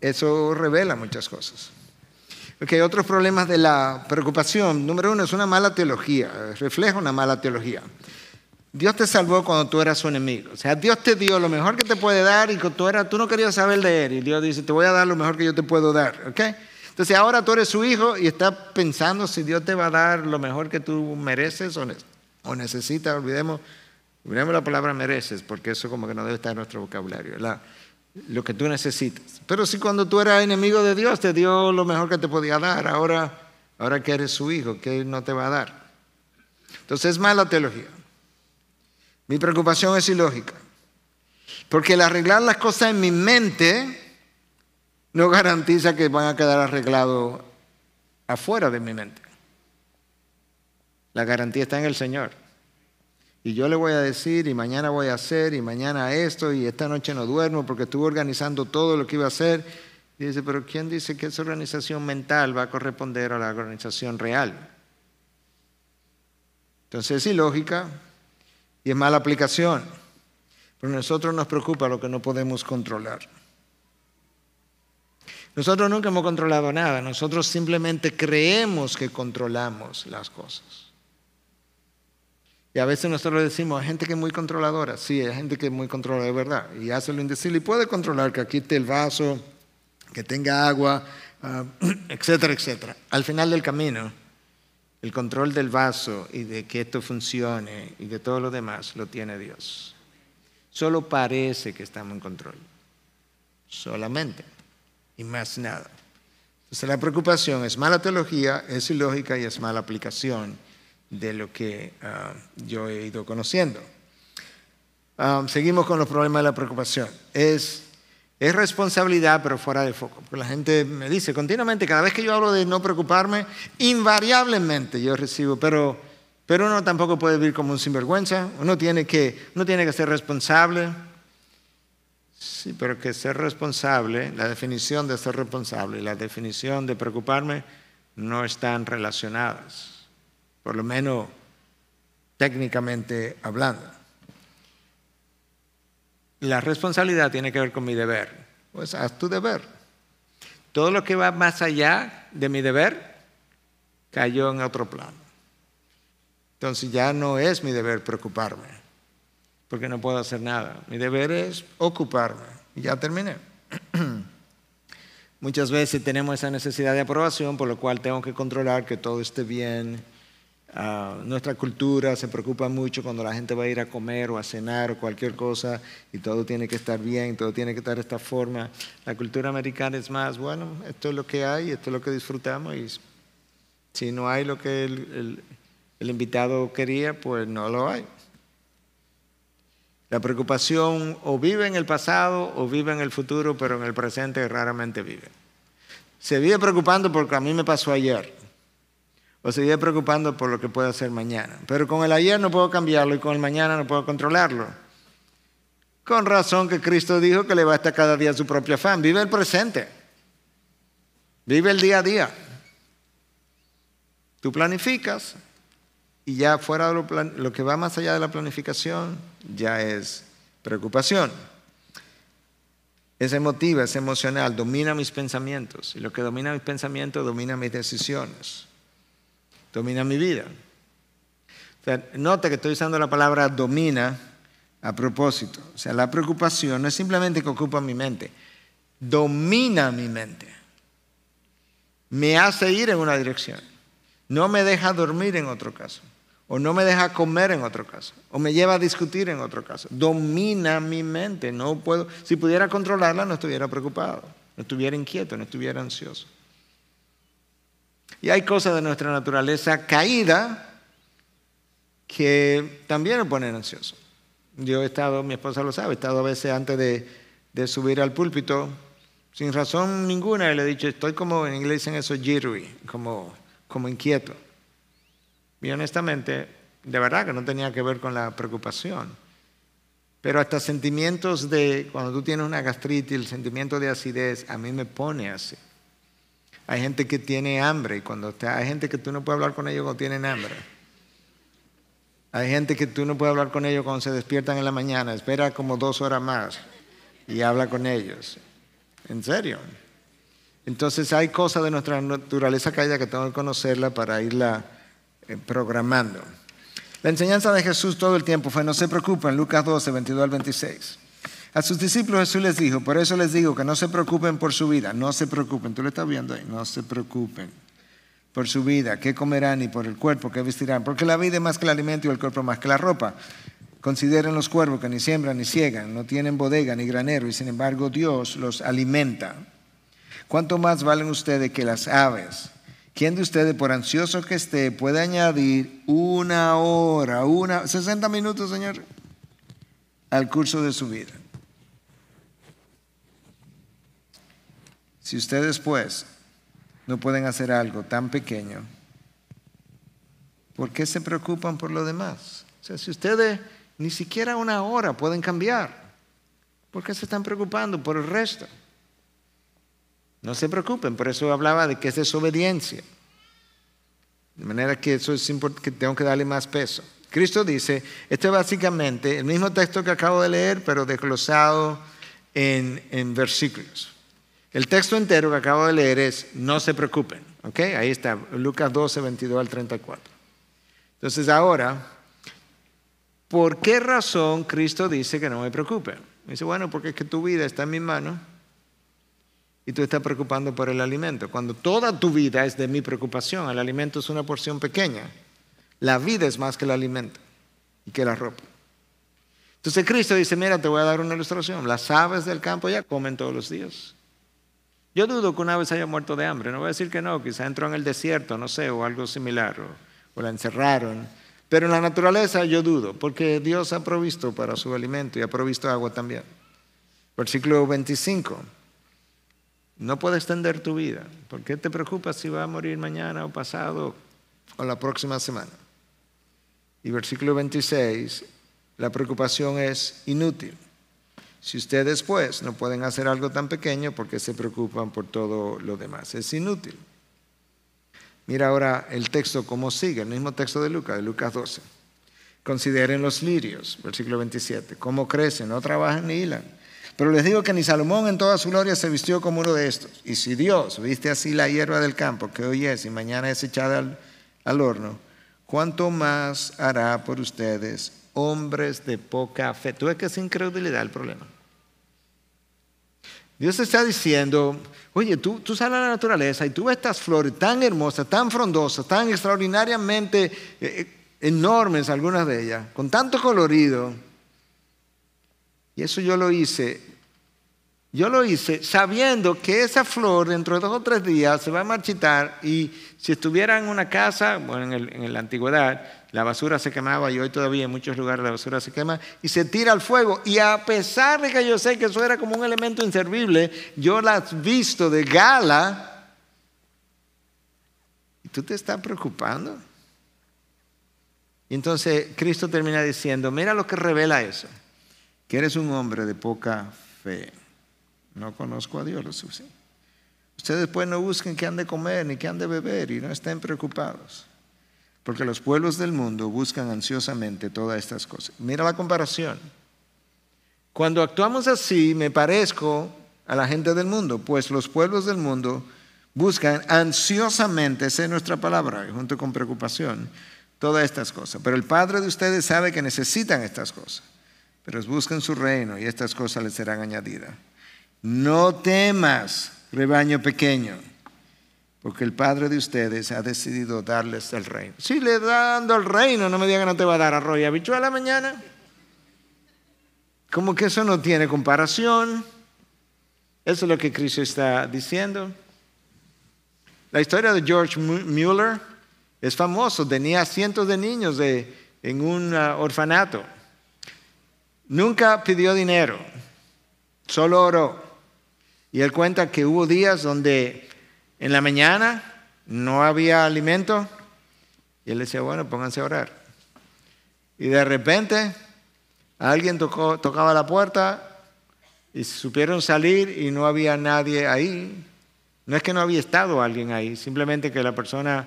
Eso revela muchas cosas. Ok, otros problemas de la preocupación. Número uno, es una mala teología, refleja una mala teología. Dios te salvó cuando tú eras su enemigo. O sea, Dios te dio lo mejor que te puede dar y tú, eras, tú no querías saber de él. Y Dios dice, te voy a dar lo mejor que yo te puedo dar. ¿ok? Entonces ahora tú eres su hijo y está pensando si Dios te va a dar lo mejor que tú mereces o, necesitas. Olvidemos, la palabra mereces, porque eso como que no debe estar en nuestro vocabulario. La, lo que tú necesitas. Pero si cuando tú eras enemigo de Dios te dio lo mejor que te podía dar, ahora, ahora que eres su hijo, ¿qué no te va a dar? Entonces es mala teología. Mi preocupación es ilógica. Porque el arreglar las cosas en mi mente no garantiza que van a quedar arreglados afuera de mi mente. La garantía está en el Señor. Y yo le voy a decir, y mañana voy a hacer, y mañana esto, y esta noche no duermo porque estuve organizando todo lo que iba a hacer. dice, pero ¿quién dice que esa organización mental va a corresponder a la organización real? Entonces es ilógica, y es mala aplicación. Pero nosotros nos preocupa lo que no podemos controlar. Nosotros nunca hemos controlado nada, nosotros simplemente creemos que controlamos las cosas. Y a veces nosotros decimos, hay gente que es muy controladora, sí, hay gente que es muy controladora, de verdad, y hace lo indecible y puede controlar que quite el vaso, que tenga agua, ah, (clears throat) etcétera, etcétera. Al final del camino, el control del vaso y de que esto funcione y de todo lo demás lo tiene Dios. Solo parece que estamos en control. Solamente. Y más nada. Entonces la preocupación es mala teología, es ilógica y es mala aplicación de lo que ah, yo he ido conociendo. Ah, seguimos con los problemas de la preocupación. Es es responsabilidad, pero fuera de foco. Porque la gente me dice continuamente, cada vez que yo hablo de no preocuparme, invariablemente yo recibo, pero, pero uno tampoco puede vivir como un sinvergüenza, uno tiene, que, uno tiene que ser responsable. Sí, pero que ser responsable, la definición de ser responsable y la definición de preocuparme no están relacionadas, por lo menos técnicamente hablando. La responsabilidad tiene que ver con mi deber. Pues haz tu deber. Todo lo que va más allá de mi deber cayó en otro plano. Entonces ya no es mi deber preocuparme, porque no puedo hacer nada. Mi deber es ocuparme. Y ya terminé. (clears throat) Muchas veces tenemos esa necesidad de aprobación, por lo cual tengo que controlar que todo esté bien, Ah, nuestra cultura se preocupa mucho cuando la gente va a ir a comer o a cenar o cualquier cosa y todo tiene que estar bien, todo tiene que estar de esta forma. La cultura americana es más, bueno, esto es lo que hay, esto es lo que disfrutamos y si no hay lo que el, el invitado quería, pues no lo hay. La preocupación o vive en el pasado o vive en el futuro, pero en el presente raramente vive. Se vive preocupando porque a mí me pasó ayer o seguiré preocupando por lo que pueda hacer mañana. Pero con el ayer no puedo cambiarlo y con el mañana no puedo controlarlo. Con razón que Cristo dijo que le basta cada día su propio afán. Vive el presente. Vive el día a día. Tú planificas y ya fuera de lo, lo que va más allá de la planificación ya es preocupación. Es emotiva, es emocional, domina mis pensamientos. Y lo que domina mis pensamientos domina mis decisiones domina mi vida. nota que estoy usando la palabra domina a propósito. O sea, la preocupación no es simplemente que ocupa mi mente, domina mi mente. Me hace ir en una dirección. No me deja dormir en otro caso. O no me deja comer en otro caso. O me lleva a discutir en otro caso. Domina mi mente. No puedo. Si pudiera controlarla, no estuviera preocupado. No estuviera inquieto, no estuviera ansioso. Y hay cosas de nuestra naturaleza caída que también nos ponen ansiosos. Yo he estado, mi esposa lo sabe, he estado a veces antes de, subir al púlpito, sin razón ninguna, y le he dicho, estoy como, en inglés dicen eso, jittery, como, como inquieto. Y honestamente, de verdad que no tenía que ver con la preocupación. Pero hasta sentimientos de, cuando tú tienes una gastritis, el sentimiento de acidez, a mí me pone así. Hay gente que tiene hambre y cuando te, hay gente que tú no puedes hablar con ellos cuando tienen hambre. Hay gente que tú no puedes hablar con ellos cuando se despiertan en la mañana. Espera como dos horas más y habla con ellos. En serio. Entonces hay cosas de nuestra naturaleza caída que tengo que conocerla para irla eh, programando. La enseñanza de Jesús todo el tiempo fue, no se preocupen, Lucas 12, 22 al 26. A sus discípulos Jesús les dijo, por eso les digo que no se preocupen por su vida, no se preocupen, tú lo estás viendo ahí, no se preocupen por su vida, qué comerán y por el cuerpo, qué vestirán, porque la vida es más que el alimento y el cuerpo más que la ropa. Consideren los cuervos que ni siembran ni ciegan, no tienen bodega ni granero y sin embargo Dios los alimenta. ¿Cuánto más valen ustedes que las aves? ¿Quién de ustedes, por ansioso que esté, puede añadir una hora, una, 60 minutos, Señor, al curso de su vida? Si ustedes pues no pueden hacer algo tan pequeño, ¿por qué se preocupan por lo demás? O sea, si ustedes ni siquiera una hora pueden cambiar, ¿por qué se están preocupando por el resto? No se preocupen, por eso hablaba de que es desobediencia. De manera que eso es que tengo que darle más peso. Cristo dice, esto es básicamente el mismo texto que acabo de leer, pero desglosado en versículos. El texto entero que acabo de leer es, no se preocupen, Ahí está, Lucas 12, 22 al 34. Entonces ahora, ¿por qué razón Cristo dice que no me preocupe? dice, bueno, porque es que tu vida está en mi mano y tú estás preocupando por el alimento. Cuando toda tu vida es de mi preocupación, el alimento es una porción pequeña. La vida es más que el alimento y que la ropa. Entonces Cristo dice, mira, te voy a dar una ilustración. Las aves del campo ya comen todos los días. Yo dudo que una vez haya muerto de hambre, no voy a decir que no, quizá entró en el desierto, no sé, o algo similar, o, la encerraron. Pero en la naturaleza yo dudo, porque Dios ha provisto para su alimento y ha provisto agua también. Versículo 25. No puedes extender tu vida. ¿Por qué te preocupas si va a morir mañana o pasado o la próxima semana? Y versículo 26, la preocupación es inútil. Si ustedes pues no pueden hacer algo tan pequeño porque se preocupan por todo lo demás, es inútil. Mira ahora el texto como sigue, el mismo texto de Lucas, de Lucas 12. Consideren los lirios, versículo 27, cómo crecen, no trabajan ni hilan. Pero les digo que ni Salomón en toda su gloria se vistió como uno de estos. Y si Dios viste así la hierba del campo, que hoy es y mañana es echada al, al horno, ¿cuánto más hará por ustedes hombres de poca fe. Tú ves que es incredulidad el problema. Dios está diciendo, oye, tú, tú sales a la naturaleza y tú ves estas flores tan hermosas, tan frondosas, tan extraordinariamente eh, eh, enormes algunas de ellas, con tanto colorido. Y eso yo lo hice, yo lo hice sabiendo que esa flor dentro de dos o tres días se va a marchitar y si estuviera en una casa, bueno, en, en la antigüedad, la basura se quemaba y hoy todavía en muchos lugares la basura se quema y se tira al fuego. Y a pesar de que yo sé que eso era como un elemento inservible, yo la he visto de gala. ¿Y tú te estás preocupando? Y entonces Cristo termina diciendo, mira lo que revela eso, que eres un hombre de poca fe. No conozco a Dios lo Ustedes pues no busquen qué han de comer ni qué han de beber y no estén preocupados porque los pueblos del mundo buscan ansiosamente todas estas cosas. Mira la comparación. Cuando actuamos así, me parezco a la gente del mundo, pues los pueblos del mundo buscan ansiosamente, esa es nuestra palabra, junto con preocupación, todas estas cosas. Pero el Padre de ustedes sabe que necesitan estas cosas, pero buscan su reino y estas cosas les serán añadidas. No temas, rebaño pequeño porque el Padre de ustedes ha decidido darles el reino. Si le dando el reino, no me diga que no te va a dar arroyo y habichuela mañana. Como que eso no tiene comparación. Eso es lo que Cristo está diciendo. La historia de George Mueller es famoso. Tenía cientos de niños en un ah, orfanato. Nunca pidió dinero, solo oró. Y él cuenta que hubo días donde en la mañana no había alimento y él decía, bueno, pónganse a orar. Y de repente alguien tocó, tocaba la puerta y supieron salir y no había nadie ahí. No es que no había estado alguien ahí, simplemente que la persona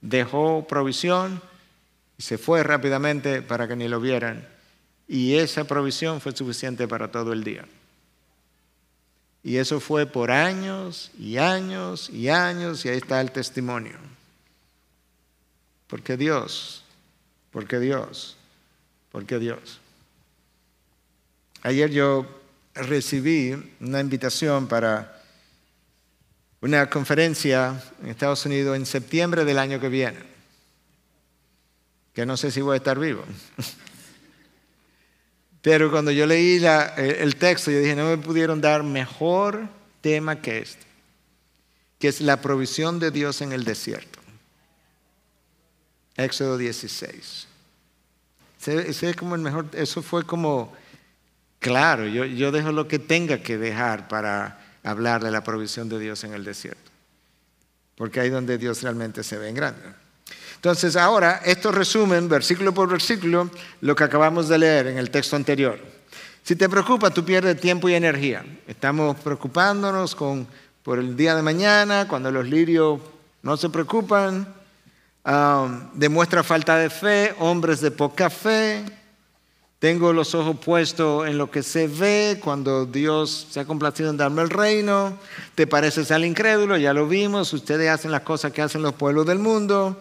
dejó provisión y se fue rápidamente para que ni lo vieran. Y esa provisión fue suficiente para todo el día. Y eso fue por años y años y años y ahí está el testimonio. Porque Dios, porque Dios, porque Dios. Ayer yo recibí una invitación para una conferencia en Estados Unidos en septiembre del año que viene, que no sé si voy a estar vivo. (laughs) Pero cuando yo leí eh, el texto, yo dije, no me pudieron dar mejor tema que este, que es la provisión de Dios en el desierto. Éxodo 16. Ese es como el mejor, eso fue como, claro, yo, dejo lo que tenga que dejar para hablar de la provisión de Dios en el desierto, porque ahí donde Dios realmente se ve en grande. Entonces ahora, esto resumen versículo por versículo lo que acabamos de leer en el texto anterior. Si te preocupa, tú pierdes tiempo y energía. Estamos preocupándonos con, por el día de mañana, cuando los lirios no se preocupan, ah, demuestra falta de fe, hombres de poca fe, tengo los ojos puestos en lo que se ve, cuando Dios se ha complacido en darme el reino, te pareces al incrédulo, ya lo vimos, ustedes hacen las cosas que hacen los pueblos del mundo,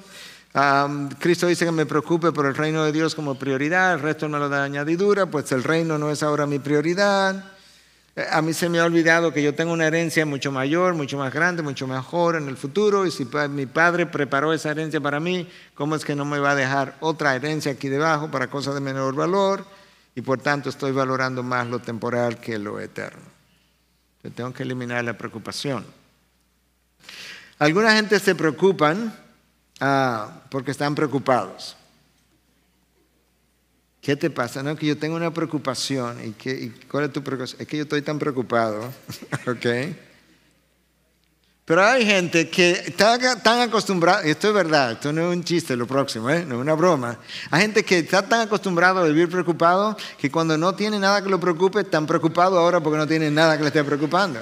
Cristo dice que me preocupe por el reino de Dios como prioridad, el resto no lo da añadidura, pues el reino no es ahora mi prioridad. Eh, a mí se me ha olvidado que yo tengo una herencia mucho mayor, mucho más grande, mucho mejor en el futuro, y si mi padre preparó esa herencia para mí, ¿cómo es que no me va a dejar otra herencia aquí debajo para cosas de menor valor? Y por tanto estoy valorando más lo temporal que lo eterno. Yo tengo que eliminar la preocupación. Alguna gente se preocupan ah, porque están preocupados. ¿Qué te pasa? No, que yo tengo una preocupación. ¿Y, cuál es tu preocupación? Es que yo estoy tan preocupado. (laughs) ¿Ok? Pero hay gente que está tan acostumbrada, esto es verdad, esto no es un chiste, lo próximo, ¿eh? no es una broma. Hay gente que está tan acostumbrada a vivir preocupado que cuando no tiene nada que lo preocupe, está preocupado ahora porque no tiene nada que le esté preocupando.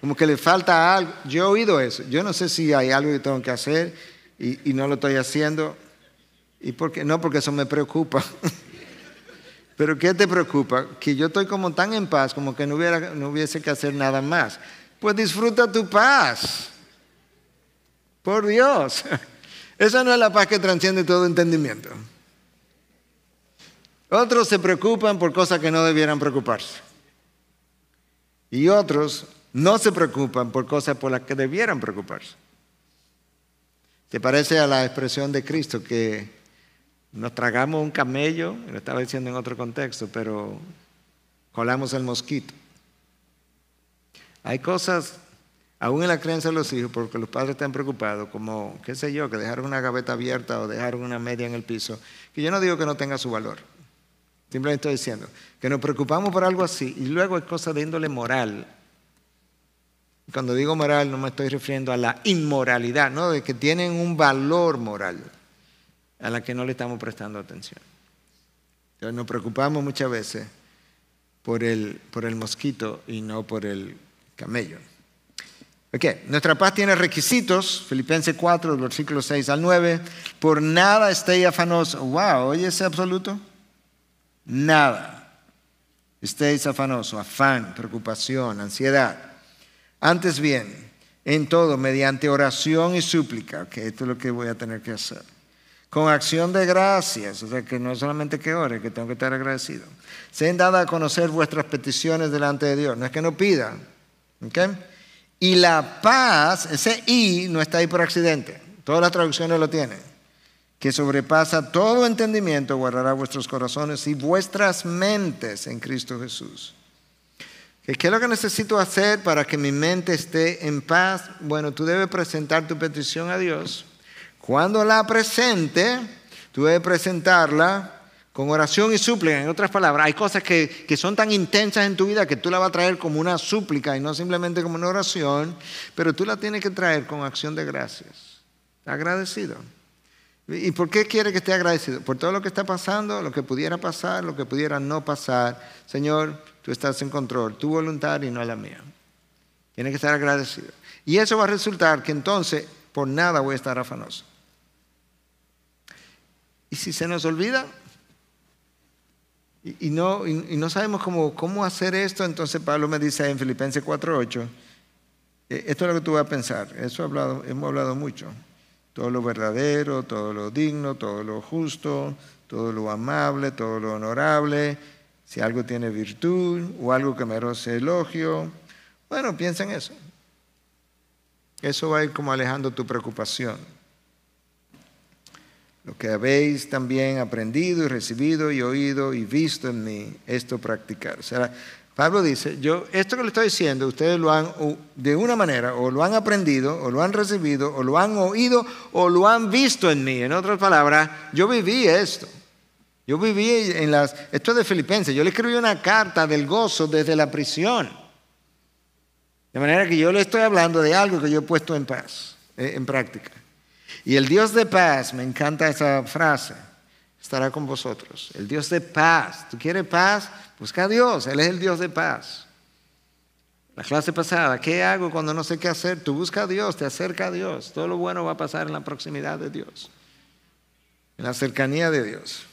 Como que le falta algo. Yo he oído eso. Yo no sé si hay algo que tengo que hacer y, no lo estoy haciendo. ¿Y por qué? No, porque eso me preocupa. (laughs) Pero ¿qué te preocupa? Que yo estoy como tan en paz, como que no, hubiera, no hubiese que hacer nada más. Pues disfruta tu paz. Por Dios. (laughs) Esa no es la paz que transciende todo entendimiento. Otros se preocupan por cosas que no debieran preocuparse. Y otros no se preocupan por cosas por las que debieran preocuparse. ¿Te parece a la expresión de Cristo que nos tragamos un camello, lo estaba diciendo en otro contexto, pero colamos el mosquito? Hay cosas, aún en la creencia de los hijos, porque los padres están preocupados, como, qué sé yo, que dejaron una gaveta abierta o dejaron una media en el piso, que yo no digo que no tenga su valor. Simplemente estoy diciendo que nos preocupamos por algo así y luego hay cosas de índole moral cuando digo moral no me estoy refiriendo a la inmoralidad, no, de que tienen un valor moral a la que no le estamos prestando atención. Entonces nos preocupamos muchas veces por el, por el mosquito y no por el camello. Ok, nuestra paz tiene requisitos, Filipenses 4, versículos 6 al 9. Por nada estéis afanosos. Wow, oye ese absoluto. Nada. Estéis afanosos, afán, preocupación, ansiedad antes bien, en todo, mediante oración y súplica, que esto es lo que voy a tener que hacer. Con acción de gracias, o sea que no es solamente que ore, que tengo que estar agradecido. Sean dadas a conocer vuestras peticiones delante de Dios. No es que no pida. ¿ok? Y la paz, ese I no está ahí por accidente. Todas las traducciones lo tienen. Que sobrepasa todo entendimiento, guardará vuestros corazones y vuestras mentes en Cristo Jesús. ¿Qué es lo que necesito hacer para que mi mente esté en paz? Bueno, tú debes presentar tu petición a Dios. Cuando la presente, tú debes presentarla con oración y súplica. En otras palabras, hay cosas que, son tan intensas en tu vida que tú la vas a traer como una súplica y no simplemente como una oración, pero tú la tienes que traer con acción de gracias. Agradecido. ¿Y por qué quiere que esté agradecido? Por todo lo que está pasando, lo que pudiera pasar, lo que pudiera no pasar. Señor, tú estás en control, tu voluntad y no la mía. Tienes que estar agradecido. Y eso va a resultar que entonces por nada voy a estar afanoso. Y si se nos olvida y, no, no sabemos cómo, cómo hacer esto, entonces Pablo me dice en Filipenses 4.8, eh, esto es lo que tú vas a pensar, eso hemos hablado mucho. Todo lo verdadero, todo lo digno, todo lo justo, todo lo amable, todo lo honorable, si algo tiene virtud o algo que merece elogio. Bueno, piensa en eso. Eso va a ir como alejando tu preocupación. Lo que habéis también aprendido y recibido y oído y visto en mí, esto practicar. O sea, Pablo dice, yo esto que le estoy diciendo, ustedes lo han de una manera o lo han aprendido o lo han recibido o lo han oído o lo han visto en mí. En otras palabras, yo viví esto. Yo viví en las... Esto es de Filipenses. Yo le escribí una carta del gozo desde la prisión. De manera que yo le estoy hablando de algo que yo he puesto en paz, eh, en práctica. Y el Dios de paz, me encanta esa frase, estará con vosotros. El Dios de paz. ¿Tú quieres paz? Busca a Dios. Él es el Dios de paz. La clase pasada, ¿qué hago cuando no sé qué hacer? Tú busca a Dios, te acerca a Dios. Todo lo bueno va a pasar en la proximidad de Dios, en la cercanía de Dios.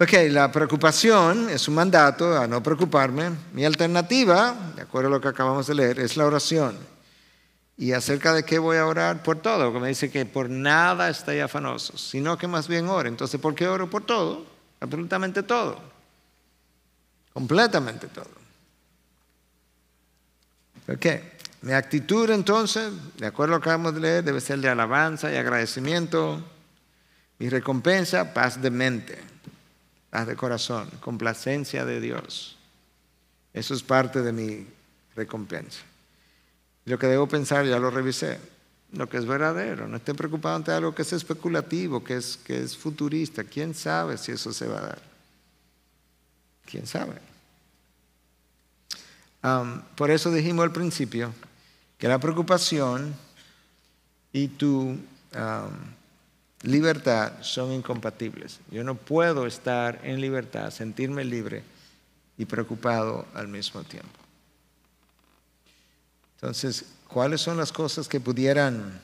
Ok, la preocupación es un mandato a no preocuparme. Mi alternativa, de acuerdo a lo que acabamos de leer, es la oración. ¿Y acerca de qué voy a orar? Por todo, como dice que por nada estoy afanoso, sino que más bien oro. Entonces, ¿por qué oro por todo? Absolutamente todo. Completamente todo. Ok, mi actitud entonces, de acuerdo a lo que acabamos de leer, debe ser de alabanza y agradecimiento. Mi recompensa, paz de mente de corazón, complacencia de Dios. Eso es parte de mi recompensa. Lo que debo pensar ya lo revisé, lo que es verdadero, no esté preocupado ante algo que es especulativo, que es, que es futurista. ¿Quién sabe si eso se va a dar? ¿Quién sabe? por eso dijimos al principio que la preocupación y tu libertad son incompatibles. Yo no puedo estar en libertad, sentirme libre y preocupado al mismo tiempo. Entonces, ¿cuáles son las cosas que pudieran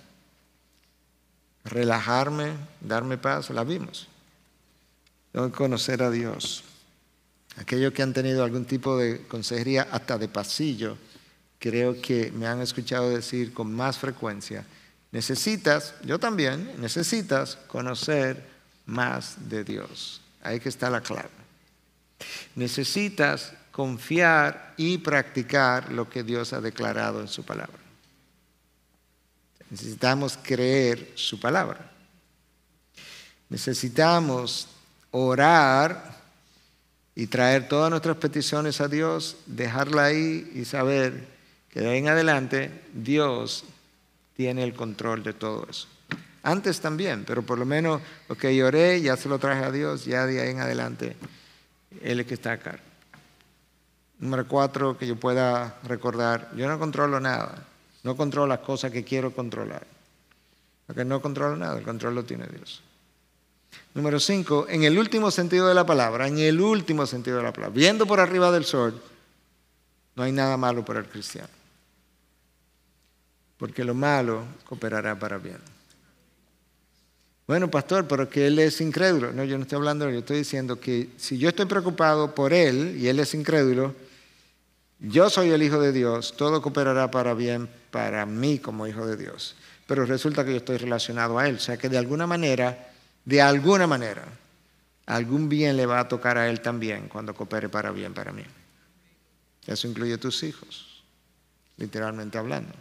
relajarme, darme paz? La vimos. Tengo conocer a Dios. Aquellos que han tenido algún tipo de consejería, hasta de pasillo, creo que me han escuchado decir con más frecuencia, Necesitas, yo también, necesitas conocer más de Dios. Ahí que está la clave. Necesitas confiar y practicar lo que Dios ha declarado en su palabra. Necesitamos creer su palabra. Necesitamos orar y traer todas nuestras peticiones a Dios, dejarla ahí y saber que de ahí en adelante Dios tiene el control de todo eso. Antes también, pero por lo menos, ok, lloré, ya se lo traje a Dios, ya de ahí en adelante, Él es que está acá. Número cuatro, que yo pueda recordar, yo no controlo nada, no controlo las cosas que quiero controlar. Porque no controlo nada, el control lo tiene Dios. Número cinco, en el último sentido de la palabra, en el último sentido de la palabra, viendo por arriba del sol, no hay nada malo para el cristiano porque lo malo cooperará para bien. Bueno, pastor, pero que él es incrédulo. No, yo no estoy hablando, yo estoy diciendo que si yo estoy preocupado por él y él es incrédulo, yo soy el hijo de Dios, todo cooperará para bien para mí como hijo de Dios. Pero resulta que yo estoy relacionado a él, o sea que de alguna manera, de alguna manera, algún bien le va a tocar a él también cuando coopere para bien para mí. Eso incluye tus hijos, literalmente hablando.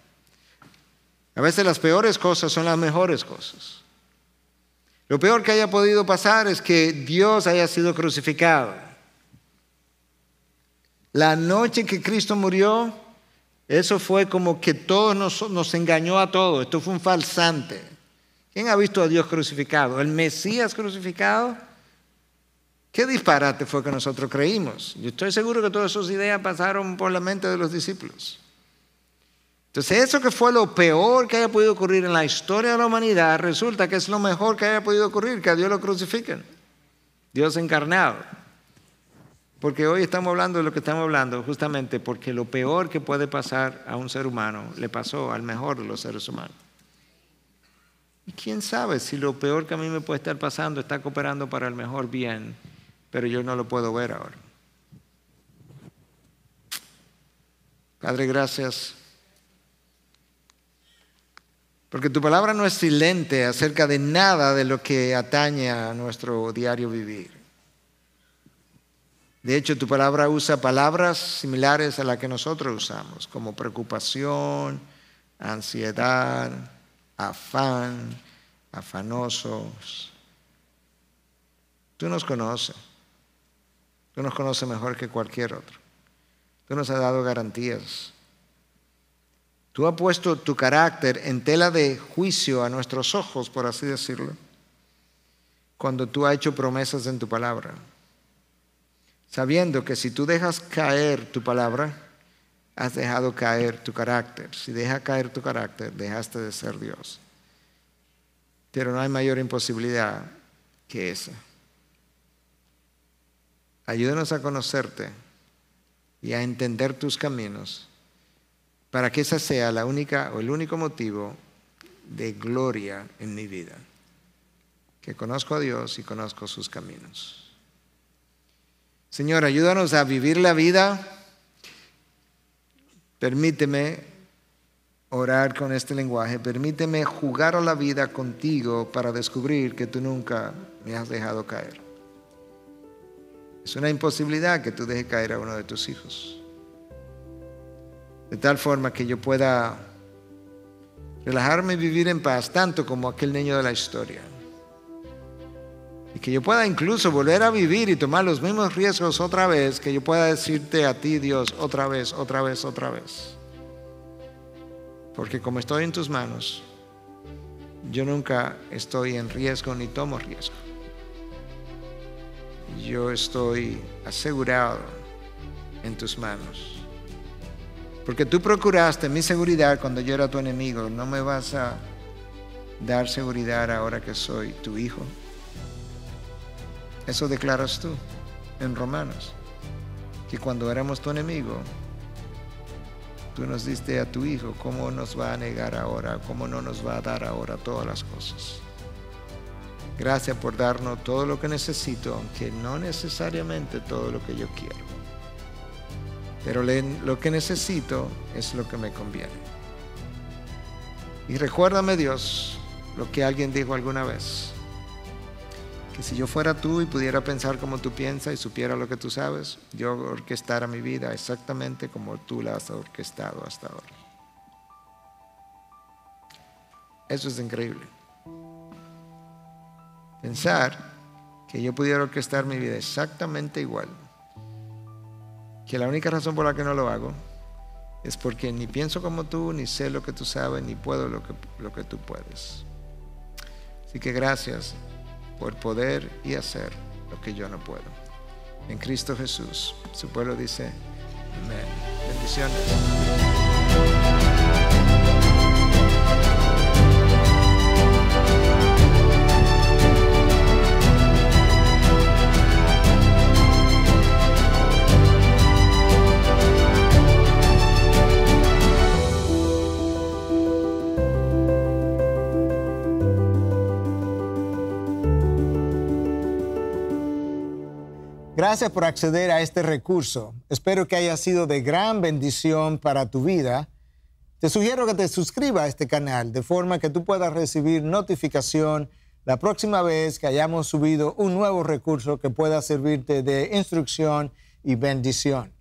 A veces las peores cosas son las mejores cosas. Lo peor que haya podido pasar es que Dios haya sido crucificado. La noche que Cristo murió, eso fue como que todos nos, nos engañó a todos. Esto fue un falsante. ¿Quién ha visto a Dios crucificado? ¿El Mesías crucificado? ¿Qué disparate fue que nosotros creímos? Yo estoy seguro que todas esas ideas pasaron por la mente de los discípulos. Entonces, eso que fue lo peor que haya podido ocurrir en la historia de la humanidad, resulta que es lo mejor que haya podido ocurrir, que a Dios lo crucifiquen. Dios encarnado. Porque hoy estamos hablando de lo que estamos hablando, justamente porque lo peor que puede pasar a un ser humano le pasó al mejor de los seres humanos. Y quién sabe si lo peor que a mí me puede estar pasando está cooperando para el mejor bien, pero yo no lo puedo ver ahora. Padre, gracias porque tu palabra no es silente acerca de nada de lo que atañe a nuestro diario vivir. De hecho, tu palabra usa palabras similares a las que nosotros usamos, como preocupación, ansiedad, afán, afanosos. Tú nos conoces. Tú nos conoces mejor que cualquier otro. Tú nos has dado garantías Tú has puesto tu carácter en tela de juicio a nuestros ojos, por así decirlo, cuando tú has hecho promesas en tu palabra, sabiendo que si tú dejas caer tu palabra, has dejado caer tu carácter. Si deja caer tu carácter, dejaste de ser Dios. Pero no hay mayor imposibilidad que esa. Ayúdenos a conocerte y a entender tus caminos para que esa sea la única o el único motivo de gloria en mi vida, que conozco a Dios y conozco sus caminos. Señor, ayúdanos a vivir la vida. Permíteme orar con este lenguaje, permíteme jugar a la vida contigo para descubrir que tú nunca me has dejado caer. Es una imposibilidad que tú dejes caer a uno de tus hijos de tal forma que yo pueda relajarme y vivir en paz, tanto como aquel niño de la historia. Y que yo pueda incluso volver a vivir y tomar los mismos riesgos otra vez, que yo pueda decirte a ti, Dios, otra vez, otra vez, otra vez. Porque como estoy en tus manos, yo nunca estoy en riesgo ni tomo riesgo. Yo estoy asegurado en tus manos. Porque tú procuraste mi seguridad cuando yo era tu enemigo. No me vas a dar seguridad ahora que soy tu hijo. Eso declaras tú en Romanos. Que cuando éramos tu enemigo, tú nos diste a tu hijo. ¿Cómo nos va a negar ahora? ¿Cómo no nos va a dar ahora todas las cosas? Gracias por darnos todo lo que necesito, aunque no necesariamente todo lo que yo quiero pero lo que necesito es lo que me conviene. Y recuérdame Dios lo que alguien dijo alguna vez, que si yo fuera tú y pudiera pensar como tú piensas y supiera lo que tú sabes, yo orquestara mi vida exactamente como tú la has orquestado hasta ahora. Eso es increíble. Pensar que yo pudiera orquestar mi vida exactamente igual que la única razón por la que no lo hago es porque ni pienso como tú, ni sé lo que tú sabes, ni puedo lo que, lo que tú puedes. Así que gracias por poder y hacer lo que yo no puedo. En Cristo Jesús, su pueblo dice, amén. Bendiciones. Gracias por acceder a este recurso. Espero que haya sido de gran bendición para tu vida. Te sugiero que te suscribas a este canal de forma que tú puedas recibir notificación la próxima vez que hayamos subido un nuevo recurso que pueda servirte de instrucción y bendición.